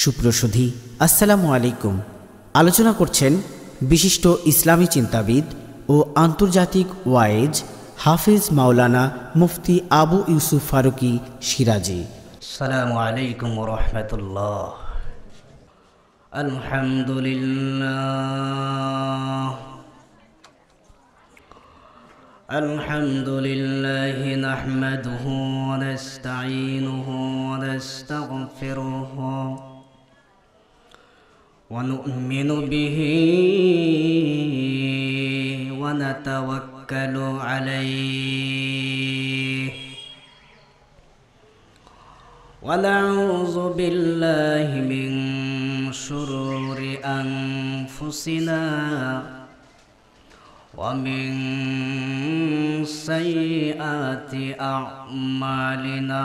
সুপ্রসুধী আসসালামু আলাইকুম আলোচনা করছেন বিশিষ্ট ইসলামী চিন্তাবিদ ও আন্তর্জাতিক ওয়াইজ হাফিজ মাওলানা মুফতি আবু ইউসুফ ফারুকি সিরাজি আলাইকুম রহমতুল্লাহ আলহামদুলিল্লাহ الحمد لله نحمده ونستعينه ونستغفره ونؤمن به ونتوكل عليه ونعوذ بالله من شرور أنفسنا ومن سيئات أعمالنا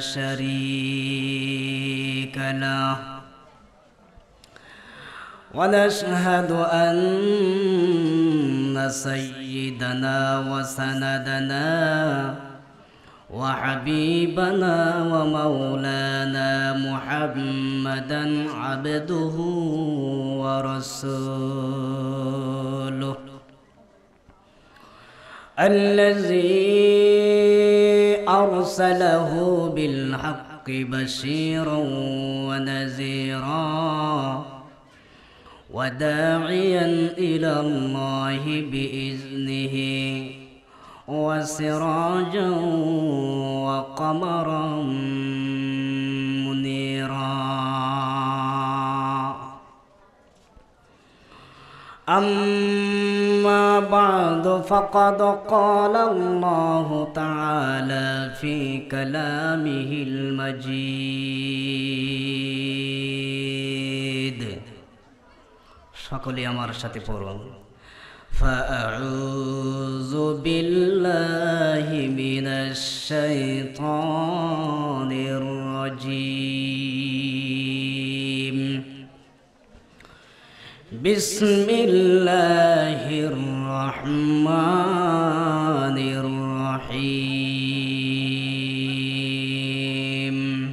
شريك له ونشهد أن سيدنا وسندنا وحبيبنا ومولانا محمدا عبده ورسوله الذي أرسله بالحق بشيرا ونذيرا وداعيا إلى الله بإذنه وسراجا وقمرا منيرا أم بعد فقد قال الله تعالى في كلامه المجيد شكل يا সাথে পড়ুন فأعوذ بالله من الشيطان الرجيم بسم الله الرحمن الرحيم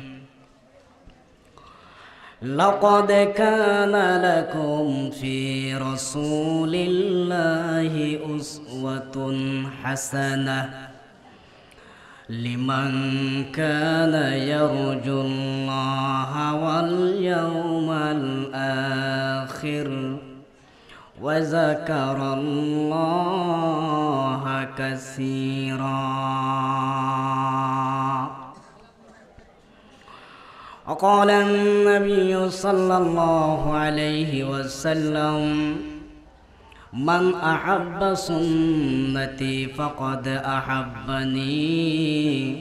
لقد كان لكم في رسول الله أسوة حسنة لمن كان يرجو الله واليوم الآخر وذكر الله كثيرا وقال النبي صلى الله عليه وسلم من أحب سنتي فقد أحبني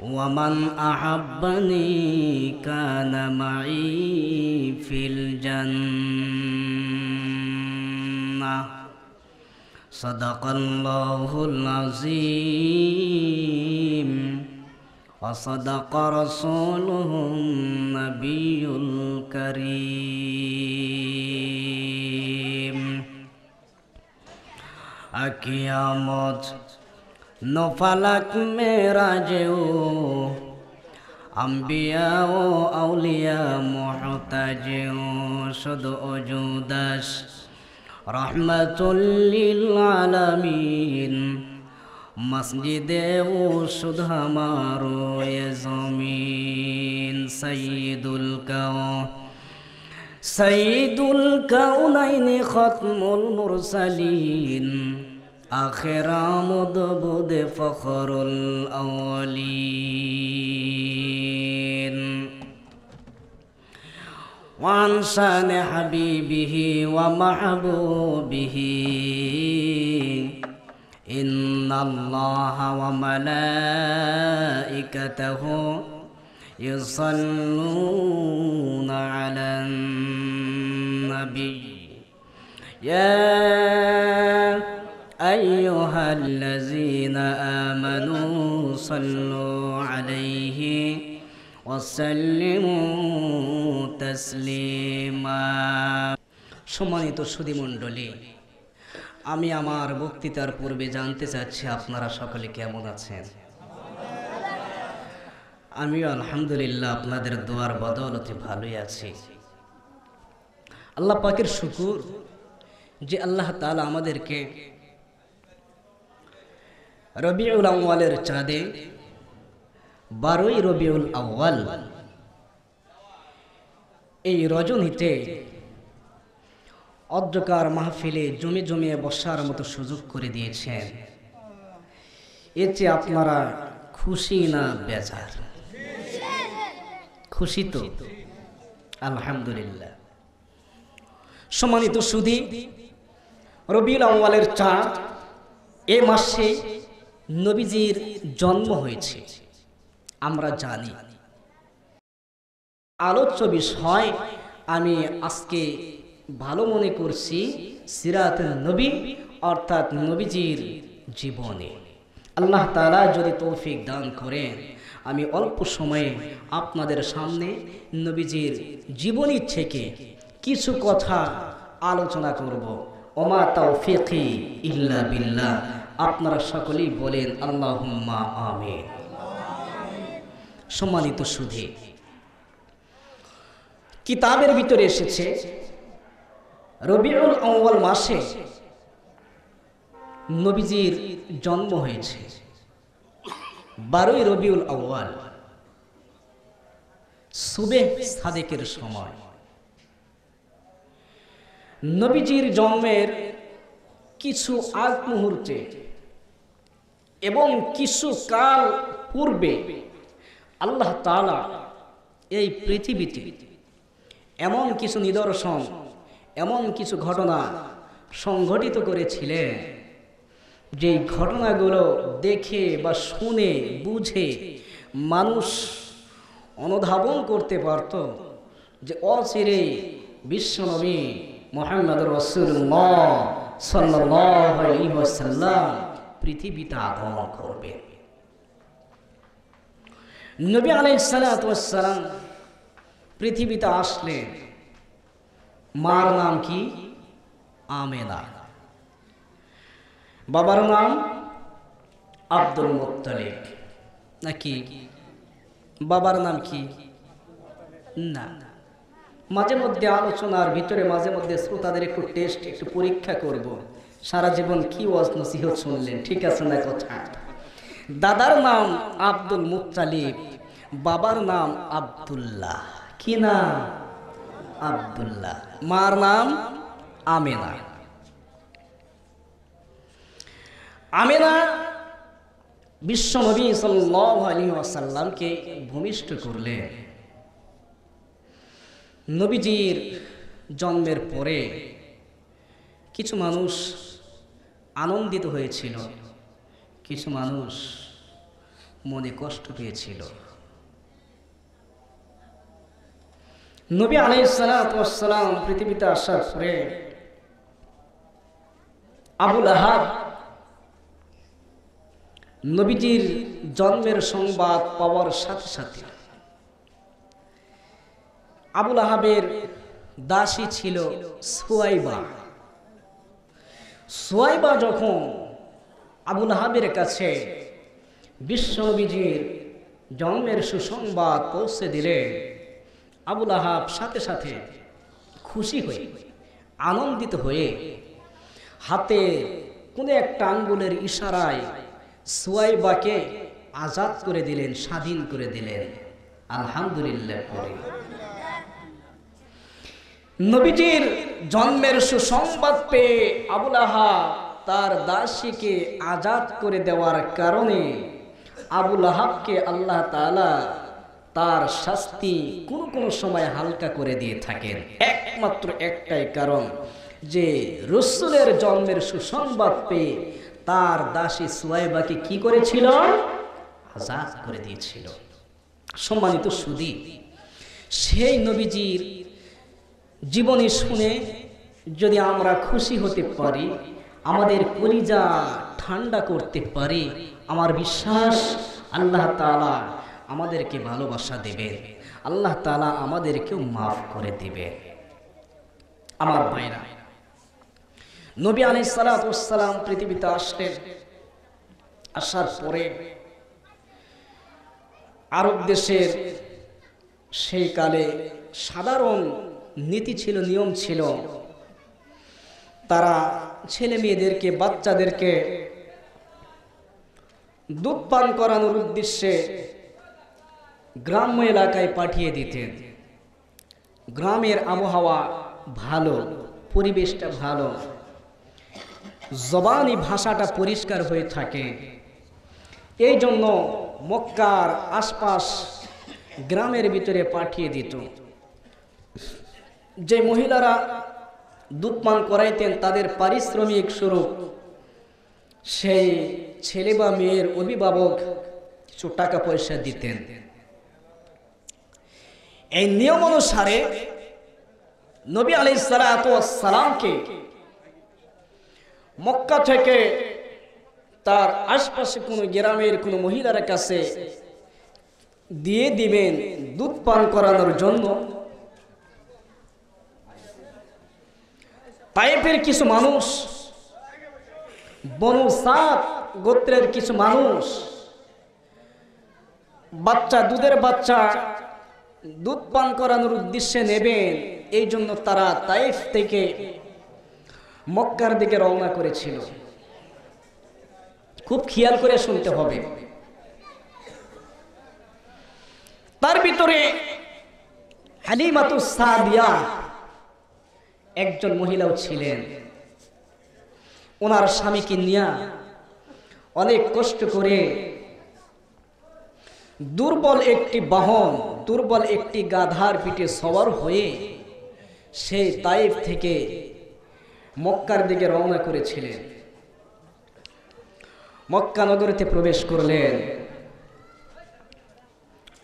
ومن أحبني كان معي في الجنة صدق الله العظيم وصدق رسوله النبي الكريم আকিয়ামত নফালাক মেরাজেও আম্বিয়া ও আউলিয়া মহতাজেও সদ অজুদাস রহমতুল্লিল আলামিন মসজিদে ও সুধামারো এ জমিন সঈদুল কাও সঈদুল কাউনাইনি খতমুল মুরসালিন آخر آمد بود فخر الأولين وعن شان حبيبه ومحبوبه إن الله وملائكته يصلون على النبي يا أيها الذين آمنوا صلوا عليه وسلموا تسليما সম্মানিত সুদীমণ্ডলী আমি আমার বক্তৃতার পূর্বে জানতে চাচ্ছি আপনারা সকলে কেমন আছেন আমি আলহামদুলিল্লাহ আপনাদের দোয়ার বদলতে ভালোই আছি আল্লাহ পাকের শুকুর যে আল্লাহ তালা আমাদেরকে রবিউল আউ্বালের চাঁদে বারোই রবিউল আউ্বাল এই রজনীতে অদ্রকার মাহফিলে জমে জমিয়ে বসার মতো সুযোগ করে দিয়েছেন এতে আপনারা খুশি না বেজার খুশি তো আলহামদুলিল্লাহ সম্মানিত সুদী রবিউল আউ্বালের চাঁদ এ মাসে নবীজির জন্ম হয়েছে আমরা জানি আলোচ্য বিষয় আমি আজকে ভালো মনে করছি সিরাত নবী অর্থাৎ নবীজির জীবনে আল্লাহ তালা যদি তৌফিক দান করেন আমি অল্প সময়ে আপনাদের সামনে নবীজির জীবনী থেকে কিছু কথা আলোচনা করব ওমা তৌফিকি ইল্লা বিল্লাহ আপনারা সকলেই বলেন আল্লাহ আমে সম্মানিত সুধে কিতাবের ভিতরে এসেছে রবিউল অঙ্গল মাসে নবীজির জন্ম হয়েছে বারোই রবিউল আউ্বাল সুবে সাদেকের সময় নবীজির জন্মের কিছু আগ মুহূর্তে এবং কিছু কাল পূর্বে আল্লাহ তালা এই পৃথিবীতে এমন কিছু নিদর্শন এমন কিছু ঘটনা সংঘটিত করেছিলেন যে ঘটনাগুলো দেখে বা শুনে বুঝে মানুষ অনুধাবন করতে পারত যে অচিরে বিশ্বনবী মোহাম্মদ রসুল্লাহ সাল্লাহ সাল্লাম পৃথিবীতে আগমন করবে নবী আলাইসালাম পৃথিবীতে আসলেন মার নাম কি আমেনা বাবার নাম আব্দুল মোত্তালিক নাকি বাবার নাম কি না মাঝে মধ্যে আলোচনার ভিতরে মাঝে মধ্যে শ্রোতাদের একটু টেস্ট একটু পরীক্ষা করব। সারা জীবন কি ওয়াজ নসিহত শুনলেন ঠিক আছে না কথা দাদার নাম আব্দুল মুতালিব বাবার নাম আবদুল্লাহ কি না আবদুল্লাহ মার নাম আমেনা আমেনা বিশ্ব নবী সাল্লি আসাল্লামকে ভূমিষ্ঠ করলেন নবীজির জন্মের পরে কিছু মানুষ আনন্দিত হয়েছিল কিছু মানুষ মনে কষ্ট পেয়েছিল নবী আলাইসালাম পৃথিবীতে আসার পরে আবুল আহাব নবীজির জন্মের সংবাদ পাওয়ার সাথে সাথে আবুল আহাবের দাসী ছিল সুয়াইবা সোয়াইবা যখন আবু নাহাবের কাছে বিশ্ববিজির জন্মের সুসংবাদ পৌঁছে দিলে আবুল আহাব সাথে সাথে খুশি হয়ে আনন্দিত হয়ে হাতে কোনো একটা আঙ্গুলের ইশারায় সোয়াইবাকে আজাদ করে দিলেন স্বাধীন করে দিলেন আলহামদুলিল্লাহ করে নবীজির জন্মের সুসংবাদ পেয়ে আবুল আহা তার দাসীকে আজাদ করে দেওয়ার কারণে আবুল আহাবকে আল্লাহ তালা তার শাস্তি কোন কোন সময় হালকা করে দিয়ে থাকেন একমাত্র একটাই কারণ যে রসুলের জন্মের সুসংবাদ পেয়ে তার দাসী সোয়াইবাকে কি করেছিল আজাদ করে দিয়েছিল সম্মানিত সুদী সেই নবীজির জীবনে শুনে যদি আমরা খুশি হতে পারি আমাদের কলিজা ঠান্ডা করতে পারি আমার বিশ্বাস আল্লাহ তালা আমাদেরকে ভালোবাসা দেবে আল্লাহ তালা আমাদেরকেও মাফ করে দেবে আমার ভাইরা নবী আলি সালাতাম পৃথিবীতে আসলেন আসার পরে আরব দেশের সেই কালে সাধারণ নীতি ছিল নিয়ম ছিল তারা ছেলে মেয়েদেরকে বাচ্চাদেরকে দুধ পান করানোর উদ্দেশ্যে গ্রাম্য এলাকায় পাঠিয়ে দিতেন গ্রামের আবহাওয়া ভালো পরিবেশটা ভালো জবানি ভাষাটা পরিষ্কার হয়ে থাকে এই জন্য মক্কার আশপাশ গ্রামের ভিতরে পাঠিয়ে দিত যে মহিলারা দুধ পান করাইতেন তাদের পারিশ্রমিক স্বরূপ সেই ছেলে বা মেয়ের অভিভাবক কিছু টাকা পয়সা দিতেন এই নিয়ম অনুসারে নবী আলি সালামকে মক্কা থেকে তার আশপাশে কোনো গ্রামের কোনো মহিলার কাছে দিয়ে দিবেন দুধ পান করানোর জন্য তাইপের কিছু মানুষ বনু সাত গোত্রের কিছু মানুষ বাচ্চা দুধের বাচ্চা দুধ পান করানোর উদ্দেশ্যে নেবেন এই জন্য তারা তাইফ থেকে মক্কার দিকে রওনা করেছিল খুব খেয়াল করে শুনতে হবে তার ভিতরে হালিমাতু সাদিয়া একজন মহিলাও ছিলেন ওনার স্বামীকে নিয়া অনেক কষ্ট করে দুর্বল একটি বাহন দুর্বল একটি গাধার পিঠে সবার হয়ে সে তাইফ থেকে মক্কার দিকে রওনা করেছিলেন মক্কা নগরীতে প্রবেশ করলেন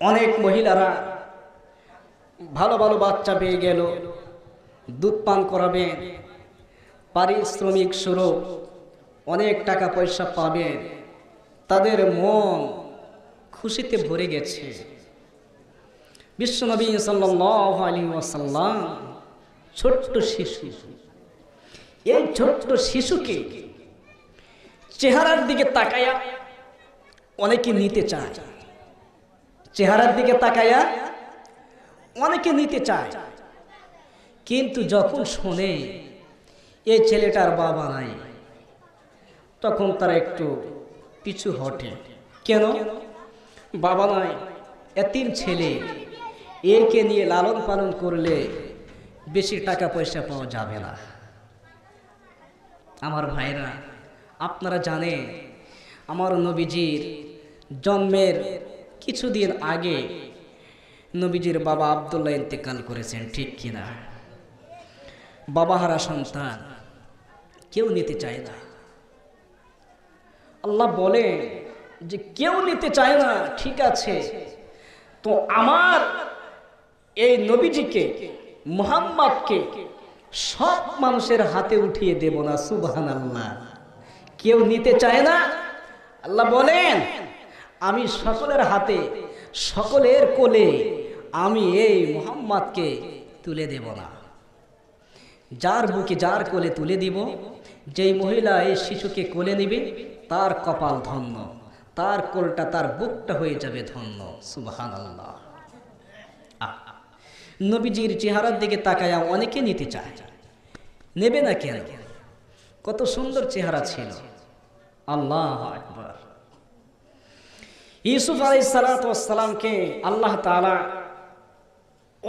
অনেক মহিলারা ভালো ভালো বাচ্চা পেয়ে গেল দুধ পান করাবেন পারিশ্রমিক স্বরূপ অনেক টাকা পয়সা পাবেন তাদের মন খুশিতে ভরে গেছে বিশ্বনবী সাল্লি ওয়াসাল্লাম ছোট্ট শিশু এই ছোট্ট শিশুকে চেহারার দিকে তাকায়া অনেকে নিতে চায় চেহারার দিকে তাকায়া অনেকে নিতে চায় কিন্তু যখন শোনে এই ছেলেটার বাবা নাই তখন তারা একটু পিছু হটে কেন বাবা নাই এতিম ছেলে একে নিয়ে লালন পালন করলে বেশি টাকা পয়সা পাওয়া যাবে না আমার ভাইরা আপনারা জানেন আমার নবীজির জন্মের কিছুদিন আগে নবীজির বাবা আবদুল্লাহ ইন্তেকাল করেছেন ঠিক কিনা বাবাহারা সন্তান কেউ নিতে চায় না আল্লাহ বলে যে কেউ নিতে চায় না ঠিক আছে তো আমার এই নবীজিকে মোহাম্মদকে সব মানুষের হাতে উঠিয়ে দেব না সুবাহান আল্লাহ কেউ নিতে চায় না আল্লাহ বলেন আমি সকলের হাতে সকলের কোলে আমি এই মোহাম্মদকে তুলে দেব না যার বুকে যার কোলে তুলে দিব যেই মহিলা এই শিশুকে কোলে নিবে তার কপাল ধন্য তার কোলটা তার বুকটা হয়ে যাবে ধন্য সুবহান আল্লাহ নবীজির চেহারার দিকে তাকায় অনেকে নিতে চায় নেবে না কেন কত সুন্দর চেহারা ছিল আল্লাহ আকবর ইউসুফ আলাই সালাতামকে আল্লাহ তালা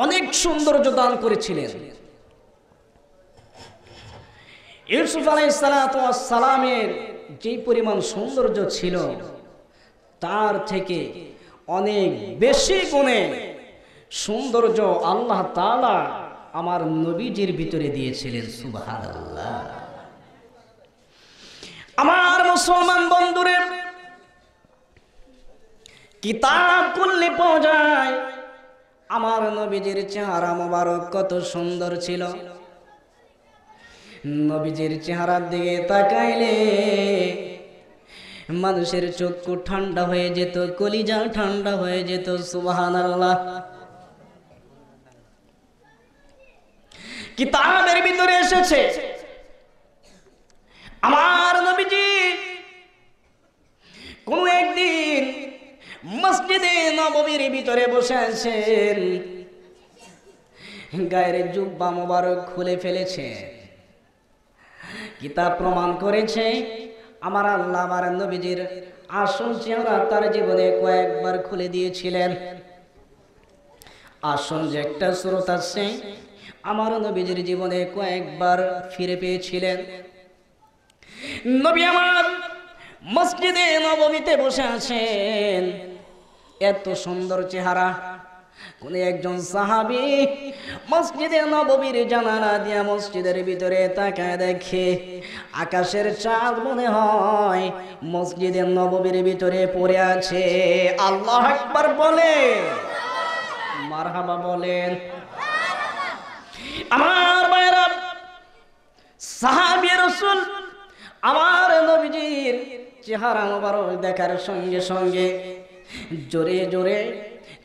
অনেক সৌন্দর্য দান করেছিলেন ইউসুফ আলাই সালামের যে পরিমাণ সৌন্দর্য ছিল তার থেকে অনেক বেশি গুণে সৌন্দর্য আল্লাহ তালা আমার নবীজির ভিতরে দিয়েছিলেন সুবাহান আমার মুসলমান বন্ধুরে কিতাব করলে পাওয়া যায় আমার নবীজির চেহারা মোবারক কত সুন্দর ছিল নবীজির চেহারার দিকে তাকাইলে মানুষের চক্ষু ঠান্ডা হয়ে যেত কলিজা ঠান্ডা হয়ে যেত সুবাহান আল্লাহ কিতাবের ভিতরে এসেছে আমার নবীজি কোনো একদিন মসজিদে নবমীর ভিতরে বসে আছেন গায়ের জুব্বা মোবারক খুলে ফেলেছেন কিতাব প্রমাণ করেছে আমার আল্লাহ আমার নবীজির আসল চেহারা তার জীবনে কয়েকবার খুলে দিয়েছিলেন আসল যে একটা স্রোত আছে আমার নবীজির জীবনে কয়েকবার ফিরে পেয়েছিলেন নবী আমার মসজিদে নবমীতে বসে আছেন এত সুন্দর চেহারা কোন একজন সাহাবি মসজিদে নবীর জানালা দিয়া মসজিদের ভিতরে তাকায় দেখে আকাশের চাঁদ মনে হয় মসজিদের নবীর ভিতরে পড়ে আছে আল্লাহ একবার বলে মারহাবা বলেন আমার বাইরা সাহাবি রসুল আমার নবীজির চেহারা মোবারক দেখার সঙ্গে সঙ্গে জোরে জোরে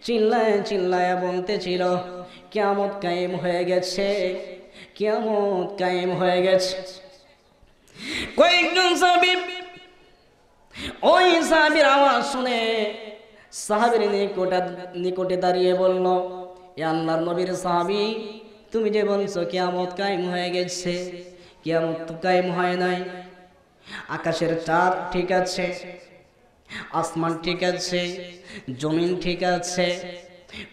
চিল্লায় চিল্লায় বলতেছিল কেমত কায়েম হয়ে গেছে কেমত কায়েম হয়ে গেছে কয়েকজন সাবির ওই সাবির আওয়াজ শুনে সাহাবির নিকটে নিকটে দাঁড়িয়ে বলল এ আল্লাহর নবীর সাহাবি তুমি যে বলছো কেমত কায়েম হয়ে গেছে কেমত তো কায়েম হয় নাই আকাশের চাঁদ ঠিক আছে আসমান ঠিক আছে জমিন ঠিক আছে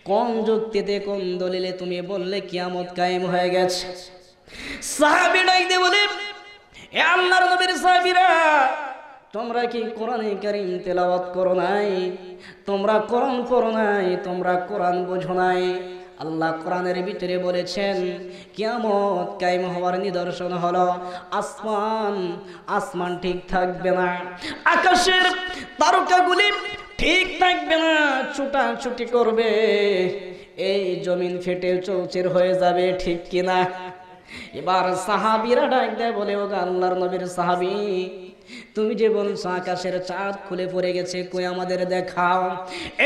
কোন যুক্তিতে কোন দলিলে তুমি বললে কিয়ামত কায়েম হয়ে গেছে সাহাবি বলে এ আল্লাহর নবীর সাহাবীরা তোমরা কি কোরআনে কারিম তেলাওয়াত করো নাই তোমরা কোরআন করো নাই তোমরা কোরআন বোঝো নাই আল্লাহ কোরআনের ভিতরে বলেছেন কেমন কায়েম হওয়ার নিদর্শন হলো আসমান আসমান ঠিক থাকবে না আকাশের তারকাগুলি ঠিক থাকবে না ছুটাছুটি করবে এই জমিন ফেটে চৌচের হয়ে যাবে ঠিক কিনা এবার সাহাবিরা ডাক দেয় বলে ও আল্লাহর নবীর সাহাবি তুমি যে বলছো আকাশের চাঁদ খুলে পড়ে গেছে কই আমাদের দেখাও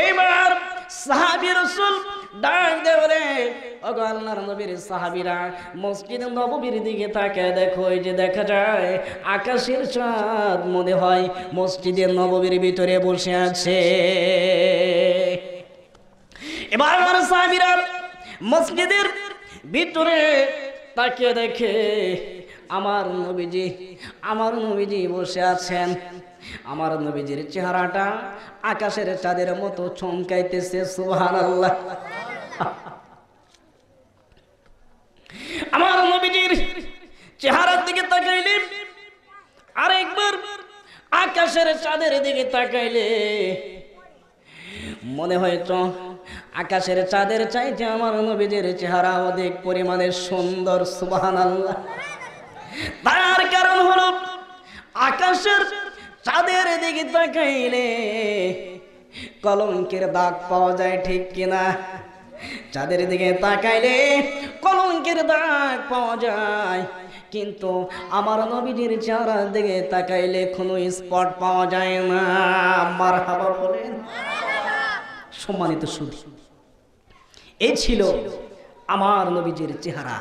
এবার সাহাবি রসুল ডাক দেওয়ারে ওগো আল্লাহর নবীর সাহাবিরা মসজিদ নববীর দিকে তাকে দেখো এই যে দেখা যায় আকাশের চাঁদ মনে হয় মসজিদের নববীর ভিতরে বসে আছে এবার আমার সাহাবিরা মসজিদের ভিতরে তাকে দেখে আমার নবীজি আমার নবীজি বসে আছেন আমার নবীজির চেহারাটা আকাশের চাঁদের মতো চমকাইতেছে সুহান আল্লাহ আমার নবীজির চেহারার দিকে তাকাইলে আরেকবার আকাশের চাঁদের দিকে তাকাইলে মনে হয়তো আকাশের চাঁদের চাইতে আমার নবীজের চেহারা অধিক পরিমাণে সুন্দর সুবাহ আল্লাহ তার কারণ হলো আকাশের চাঁদের দিকে তাকাইলে কলঙ্কের দাগ পাওয়া যায় ঠিক কিনা চাঁদের দিকে তাকাইলে কলঙ্কের দাগ পাওয়া যায় কিন্তু আমার নবীজির চেহারার দিকে তাকাইলে কোনো স্পট পাওয়া যায় না আমার হাবার বলেন সম্মানিত শুধু এই ছিল আমার নবীজির চেহারা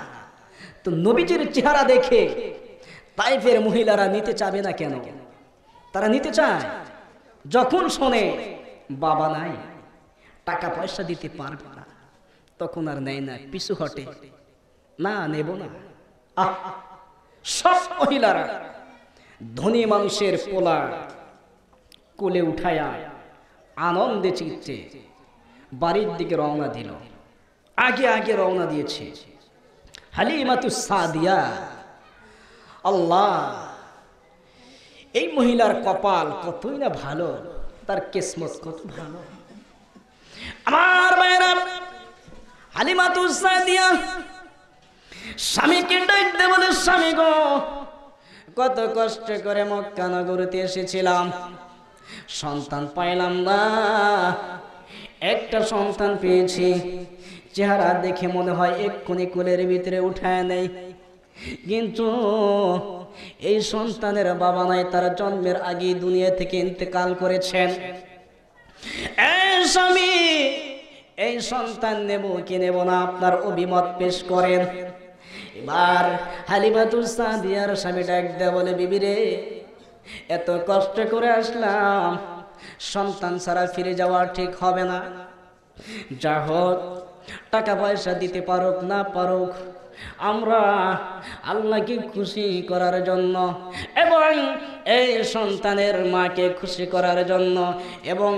তো নবীজির চেহারা দেখে তাইফের মহিলারা নিতে চাবে না কেন কেন তারা নিতে চায় যখন শোনে বাবা নাই টাকা পয়সা দিতে পারবে না তখন আর নেয় না পিছু হটে না নেব না আহ সব মহিলারা ধনী মানুষের পোলা কোলে উঠাইয়া আনন্দে চিত্তে বাড়ির দিকে রওনা দিল আগে আগে রওনা দিয়েছে হালিমাতু সাদিয়া আল্লাহ এই মহিলার কপাল কতই না ভালো তার কেসমত কত ভালো আমার মায়েরা হালিমাতু সাদিয়া স্বামীকে ডাকতে বলে স্বামী গো কত কষ্ট করে মক্কা নগরতে এসেছিলাম সন্তান পাইলাম না একটা সন্তান পেয়েছি চেহারা দেখে মনে হয় এক্ষুনি কোলের ভিতরে উঠায় নেই কিন্তু এই সন্তানের বাবা নাই তার জন্মের আগে দুনিয়া থেকে ইন্তেকাল করেছেন স্বামী এই সন্তান নেব কি নেব না আপনার অভিমত পেশ করেন এবার হালিমাতুল সাদিয়ার স্বামী ডাক দেয়া বলে বিবিরে এত কষ্ট করে আসলাম সন্তান ছাড়া ফিরে যাওয়া ঠিক হবে না যা হোক টাকা পয়সা দিতে পারুক না পারুক আমরা আল্লাহকে খুশি করার জন্য এবং এই সন্তানের মাকে খুশি করার জন্য এবং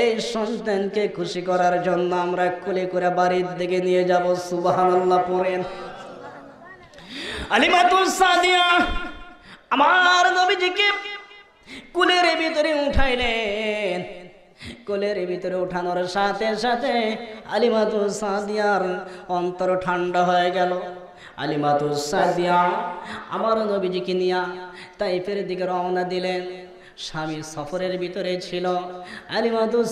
এই সন্তানকে খুশি করার জন্য আমরা কুলে করে বাড়ির দিকে নিয়ে যাব আল্লাহ পড়েন আলিমাতুল সাদিয়া আমার নবীজিকে কুলের ভিতরে উঠাইলেন কোলের ভিতরে উঠানোর সাথে সাথে আলিমাতুল সাদিয়ার অন্তর ঠান্ডা হয়ে গেল আলিমাতুস সাদিয়া আমার নবীজিকে নিয়া ফের দিকে রওনা দিলেন স্বামী সফরের ভিতরে ছিল আলিমাতুস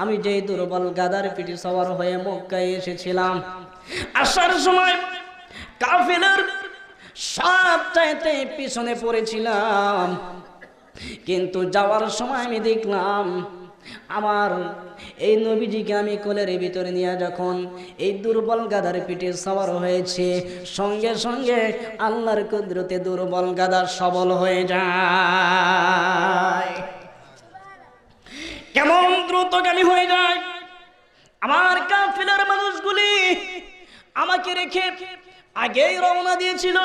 আমি যেই দুর্বল গাদার পিঠে সবার হয়ে মক্কায় এসেছিলাম আসার সময় কাফিলের সাত চাইতে পিছনে পড়েছিলাম কিন্তু যাওয়ার সময় আমি দেখলাম আমার এই নবীজিকে আমি কোলের ভিতরে নিয়ে যখন এই দুর্বল গাধার পিঠে সবার হয়েছে সঙ্গে সঙ্গে আল্লাহর কুদরতে দুর্বল গাধা সবল হয়ে যায় কেমন দ্রুতগামী হয়ে যায় আমার কাফিলার মানুষগুলি আমাকে রেখে আগেই রওনা দিয়েছিল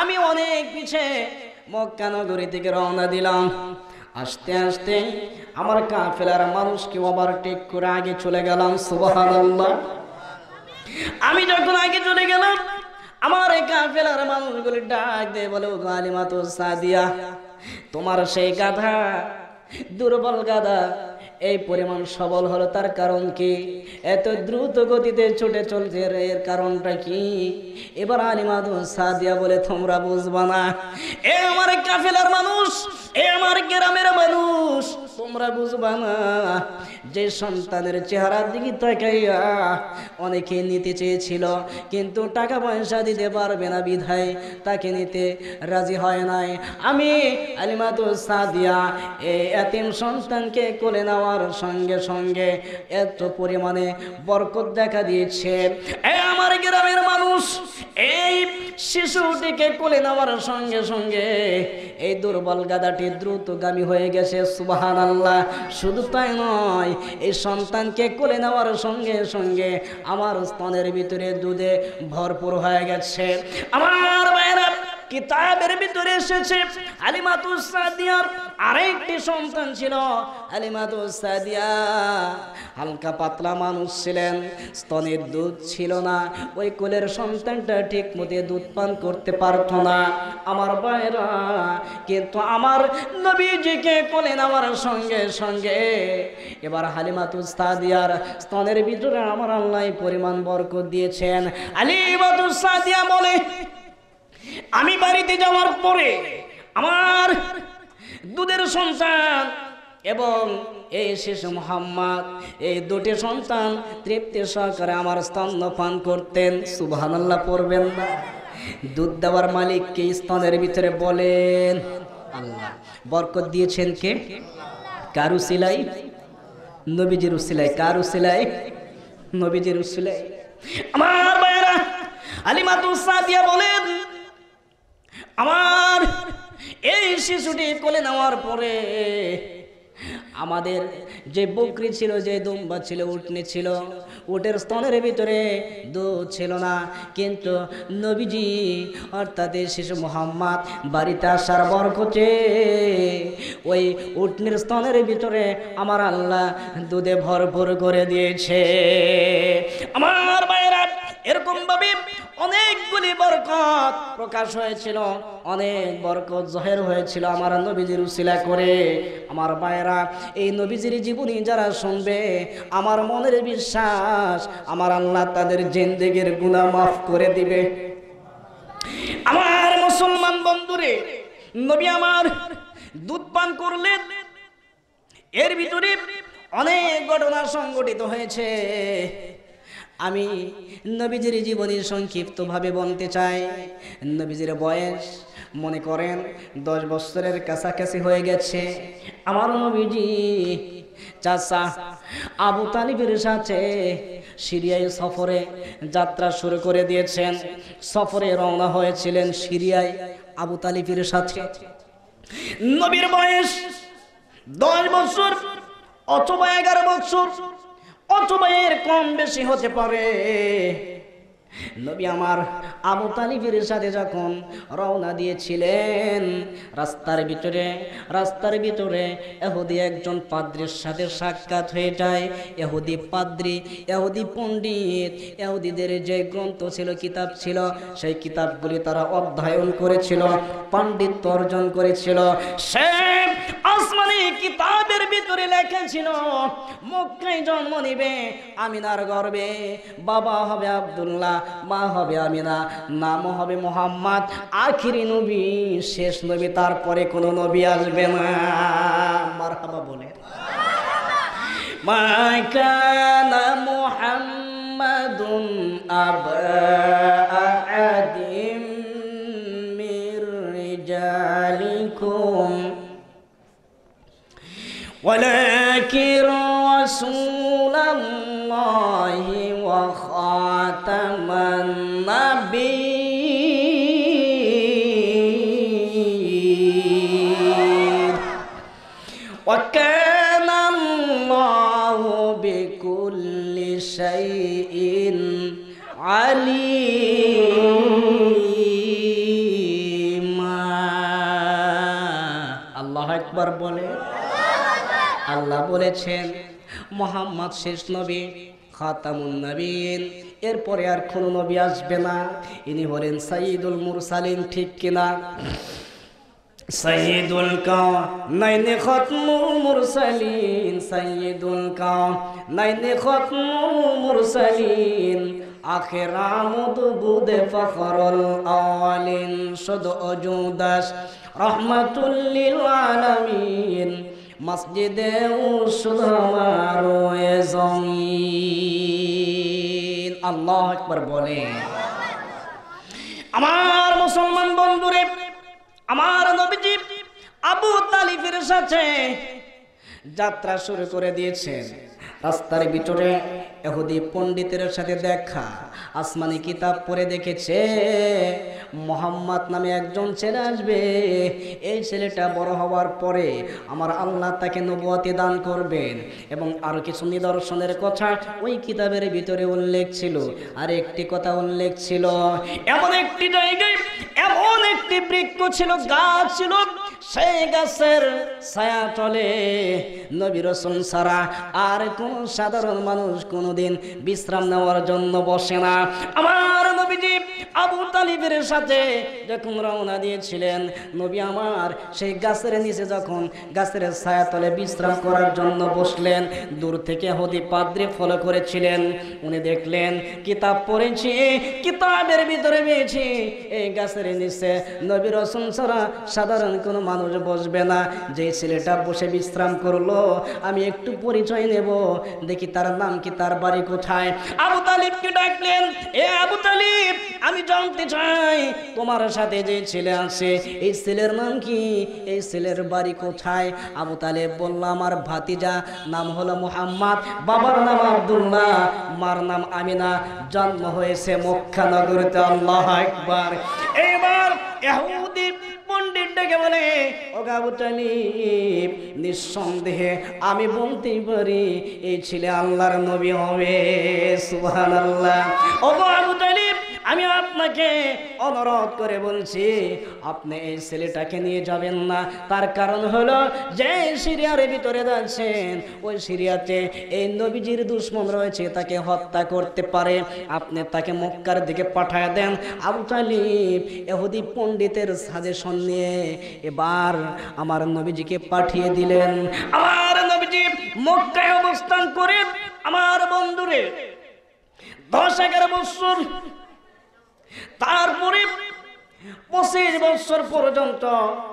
আমি অনেক পিছে মক্কা নগরী থেকে রওনা দিলাম আস্তে আস্তে আমার কাফেলার মানুষকে ওভারটেক করে আগে চলে গেলাম সুবহানাল্লাহ আমি যখন আগে চলে গেলাম আমার এই কাফেলার মানুষগুলি ডাক দিয়ে বলে গালিমা তো সাদিয়া তোমার সেই গাধা দুর্বল গাধা এই পরিমাণ সবল হলো তার কারণ কি এত দ্রুত গতিতে ছুটে চলছে এর কারণটা কি এবার আলিমাদু সাদিয়া বলে তোমরা বুঝবা না এ আমার কাফেলার মানুষ এ আমার গ্রামের মানুষ তোমরা বুঝবা না যে সন্তানের চেহারার দিকে তাকাইয়া অনেকে নিতে চেয়েছিল কিন্তু টাকা পয়সা দিতে পারবে না বিধায় তাকে নিতে রাজি হয় নাই আমি আলিমাতু সাদিয়া এই এতিম সন্তানকে কোলে নেওয়ার সঙ্গে সঙ্গে এত পরিমাণে বরকত দেখা দিয়েছে এ আমার গ্রামের মানুষ এই শিশুটিকে কোলে নেওয়ার সঙ্গে সঙ্গে এই দুর্বল গাদাটি দিকে দ্রুতগামী হয়ে গেছে সুবাহান আল্লাহ শুধু তাই নয় এই সন্তানকে কোলে নেওয়ার সঙ্গে সঙ্গে আমার স্তনের ভিতরে দুধে ভরপুর হয়ে গেছে আমার বাইরা কিতাবের ভিতরে এসেছে আলিমাতুসাদিয়ার আরেকটি সন্তান ছিল আলিমাতুসাদিয়া হালকা পাতলা মানুষ ছিলেন স্তনের দুধ ছিল না ওই কোলের সন্তানটা ঠিক মতে দুধ পান করতে পারত না আমার ভাইরা কিন্তু আমার নবীজিকে কোলেন আমার সঙ্গে সঙ্গে এবার হালিমাতুসাদিয়ার স্তনের ভিতরে আমার আল্লাহ পরিমাণ বরকত দিয়েছেন আলিমাতুসাদিয়া বলে আমি বাড়িতে যাওয়ার পরে আমার দুধের সন্তান এবং এই শিশু মোহাম্মদ এই দুটি সন্তান তৃপ্তি সহকারে আমার স্তন্যপান করতেন সুবহানাল্লাহ পড়বেন না দুধ দেওয়ার মালিককে স্তনের ভিতরে বলেন আল্লাহ বরকত দিয়েছেন কে কারু সিলাই নবীজির উসিলাই কারু সিলাই নবীজির উসিলাই আমার বাইরা আলিমাতুসা দিয়া বলেন আমার এই শিশুটি কোলে নেওয়ার পরে আমাদের যে বকরি ছিল যে দুম্বা ছিল উটনি ছিল উটের স্তনের ভিতরে দুধ ছিল না কিন্তু নবীজি অর্থাৎ শিশু মোহাম্মদ বাড়িতে আসার বরকচে ওই উটনির স্তনের ভিতরে আমার আল্লাহ দুধে ভরপুর করে দিয়েছে আমার বাইরা এরকমভাবে অনেকগুলি বরকত প্রকাশ হয়েছিল অনেক বরকত জহের হয়েছিল আমার নবীজির উশিলা করে আমার বায়রা এই নবীজির জীবনী যারা শুনবে আমার মনের বিশ্বাস আমার আল্লাহ তাদের জিন্দিগির গুণা মাফ করে দিবে আমার মুসলমান বন্ধুরে নবী আমার দুধ পান করলেন এর ভিতরে অনেক ঘটনা সংঘটিত হয়েছে আমি নবীজির জীবনী সংক্ষিপ্তভাবে বলতে চাই নবীজির বয়স মনে করেন দশ বছরের কাছাকাছি হয়ে গেছে আমার নবীজি চাচা আবু তালিবের সাথে সিরিয়ায় সফরে যাত্রা শুরু করে দিয়েছেন সফরে রওনা হয়েছিলেন সিরিয়ায় আবু তালিবের সাথে নবীর বয়স দশ বছর অথবা এগারো বছর অথবা এর কম বেশি হতে পারে নবী আমার আবু তালিবের সাথে যখন রওনা দিয়েছিলেন রাস্তার ভিতরে রাস্তার ভিতরে এহুদি একজন পাদ্রির সাথে সাক্ষাৎ হয়ে যায় এহুদি পাদ্রি এহুদি পণ্ডিত এহুদিদের যে গ্রন্থ ছিল কিতাব ছিল সেই কিতাবগুলি তারা অধ্যয়ন করেছিল পাণ্ডিত্য অর্জন করেছিল সে আসমানি কিতাবের ভিতরে লেখেছিল মক্কায় জন্ম নিবে আমিনার গর্বে বাবা হবে আবদুল্লাহ মা হবে আমিনা নাম হবে মোহাম্মদ আখিরি নবী শেষ নবী তারপরে কোন নবী আসবে না মার হাবা বলে মাকানা ولكن رسول الله আকবর বলে আল্লাহ বলেছেন মোহাম্মদ শেষ নবী খাতামুন নবীন এরপরে আর কোন নবী আসবে না ইনি হলেন সাইদুল মুরসালিন ঠিক কিনা সৈয়দুল কাও নাইনে খতম মুরসালিন সৈয়দুল কাও নাইনে খতম মুরসালিন আখেরামুদ বুদে ফখরুল আলিন সদ অজুদাস রহমতুল্লিল আলমিন মসজিদে উসুধমার আল্লাহ একবার বলে আমার মুসলমান বন্ধুরে আমার নবীজি আবু তালিফের সাথে যাত্রা শুরু করে দিয়েছেন রাস্তার ভিতরে এহুদি পণ্ডিতের সাথে দেখা আসমানি কিতাব পড়ে দেখেছে মোহাম্মদ নামে একজন ছেলে আসবে এই ছেলেটা বড় হওয়ার পরে আমার আল্লাহ তাকে নবুয়াতে দান করবেন এবং আরও কিছু নিদর্শনের কথা ওই কিতাবের ভিতরে উল্লেখ ছিল আর একটি কথা উল্লেখ ছিল এমন একটি জায়গায় এমন একটি বৃক্ষ ছিল গাছ ছিল সেই গাছের ছায়া চলে নবী রসুন ছাড়া আর কোন সাধারণ মানুষ কোনো দিন বিশ্রাম নেওয়ার জন্য বসে না আমার নবীজি আবু তালিবের সাথে যখন রওনা দিয়েছিলেন নবী আমার সেই গাছের নিচে যখন গাছের তলে বিশ্রাম করার জন্য বসলেন দূর থেকে হদি পাদ্রে ফলো করেছিলেন উনি দেখলেন কিতাব পড়েছি কিতাবের ভিতরে পেয়েছি এই গাছের নিচে নবী রসুন ছাড়া সাধারণ কোনো মানুষ বসবে না যে ছেলেটা বসে বিশ্রাম করলো আমি একটু পরিচয় নেব দেখি তার নাম কি তার বাড়ি কোথায় আবু তালিবকে ডাকলেন এ আবু তালিব আমি জানতে চাই তোমার সাথে যে ছেলে আছে এই ছেলের নাম কি এই ছেলের বাড়ি কোথায় আবু তালিব বলল আমার ভাতিজা নাম হলো মোহাম্মদ বাবার নাম আব্দুল্লাহ মার নাম আমিনা জন্ম হয়েছে মক্কা নগরীতে আল্লাহ একবার এবার এহুদীপ ডেকে বলে ও নিঃসন্দেহে আমি বলতে পারি এই ছেলে আল্লাহর নবী হবে সুবহানাল্লাহ ও গাবুতালিব আমি আপনাকে অনুরোধ করে বলছি আপনি এই ছেলেটাকে নিয়ে যাবেন না তার কারণ হলো যে সিরিয়ার ভিতরে যাচ্ছেন ওই সিরিয়াতে এই নবীজির দুশ্মন রয়েছে তাকে হত্যা করতে পারে আপনি তাকে মক্কার দিকে পাঠায় দেন আবু তালিব এহুদি পণ্ডিতের সাজেশন নিয়ে এবার আমার নবীজিকে পাঠিয়ে দিলেন আমার নবীজি মক্কায় অবস্থান করে আমার বন্ধুরে দশ এগারো বছর তারপরে পঁচিশ বছর পর্যন্ত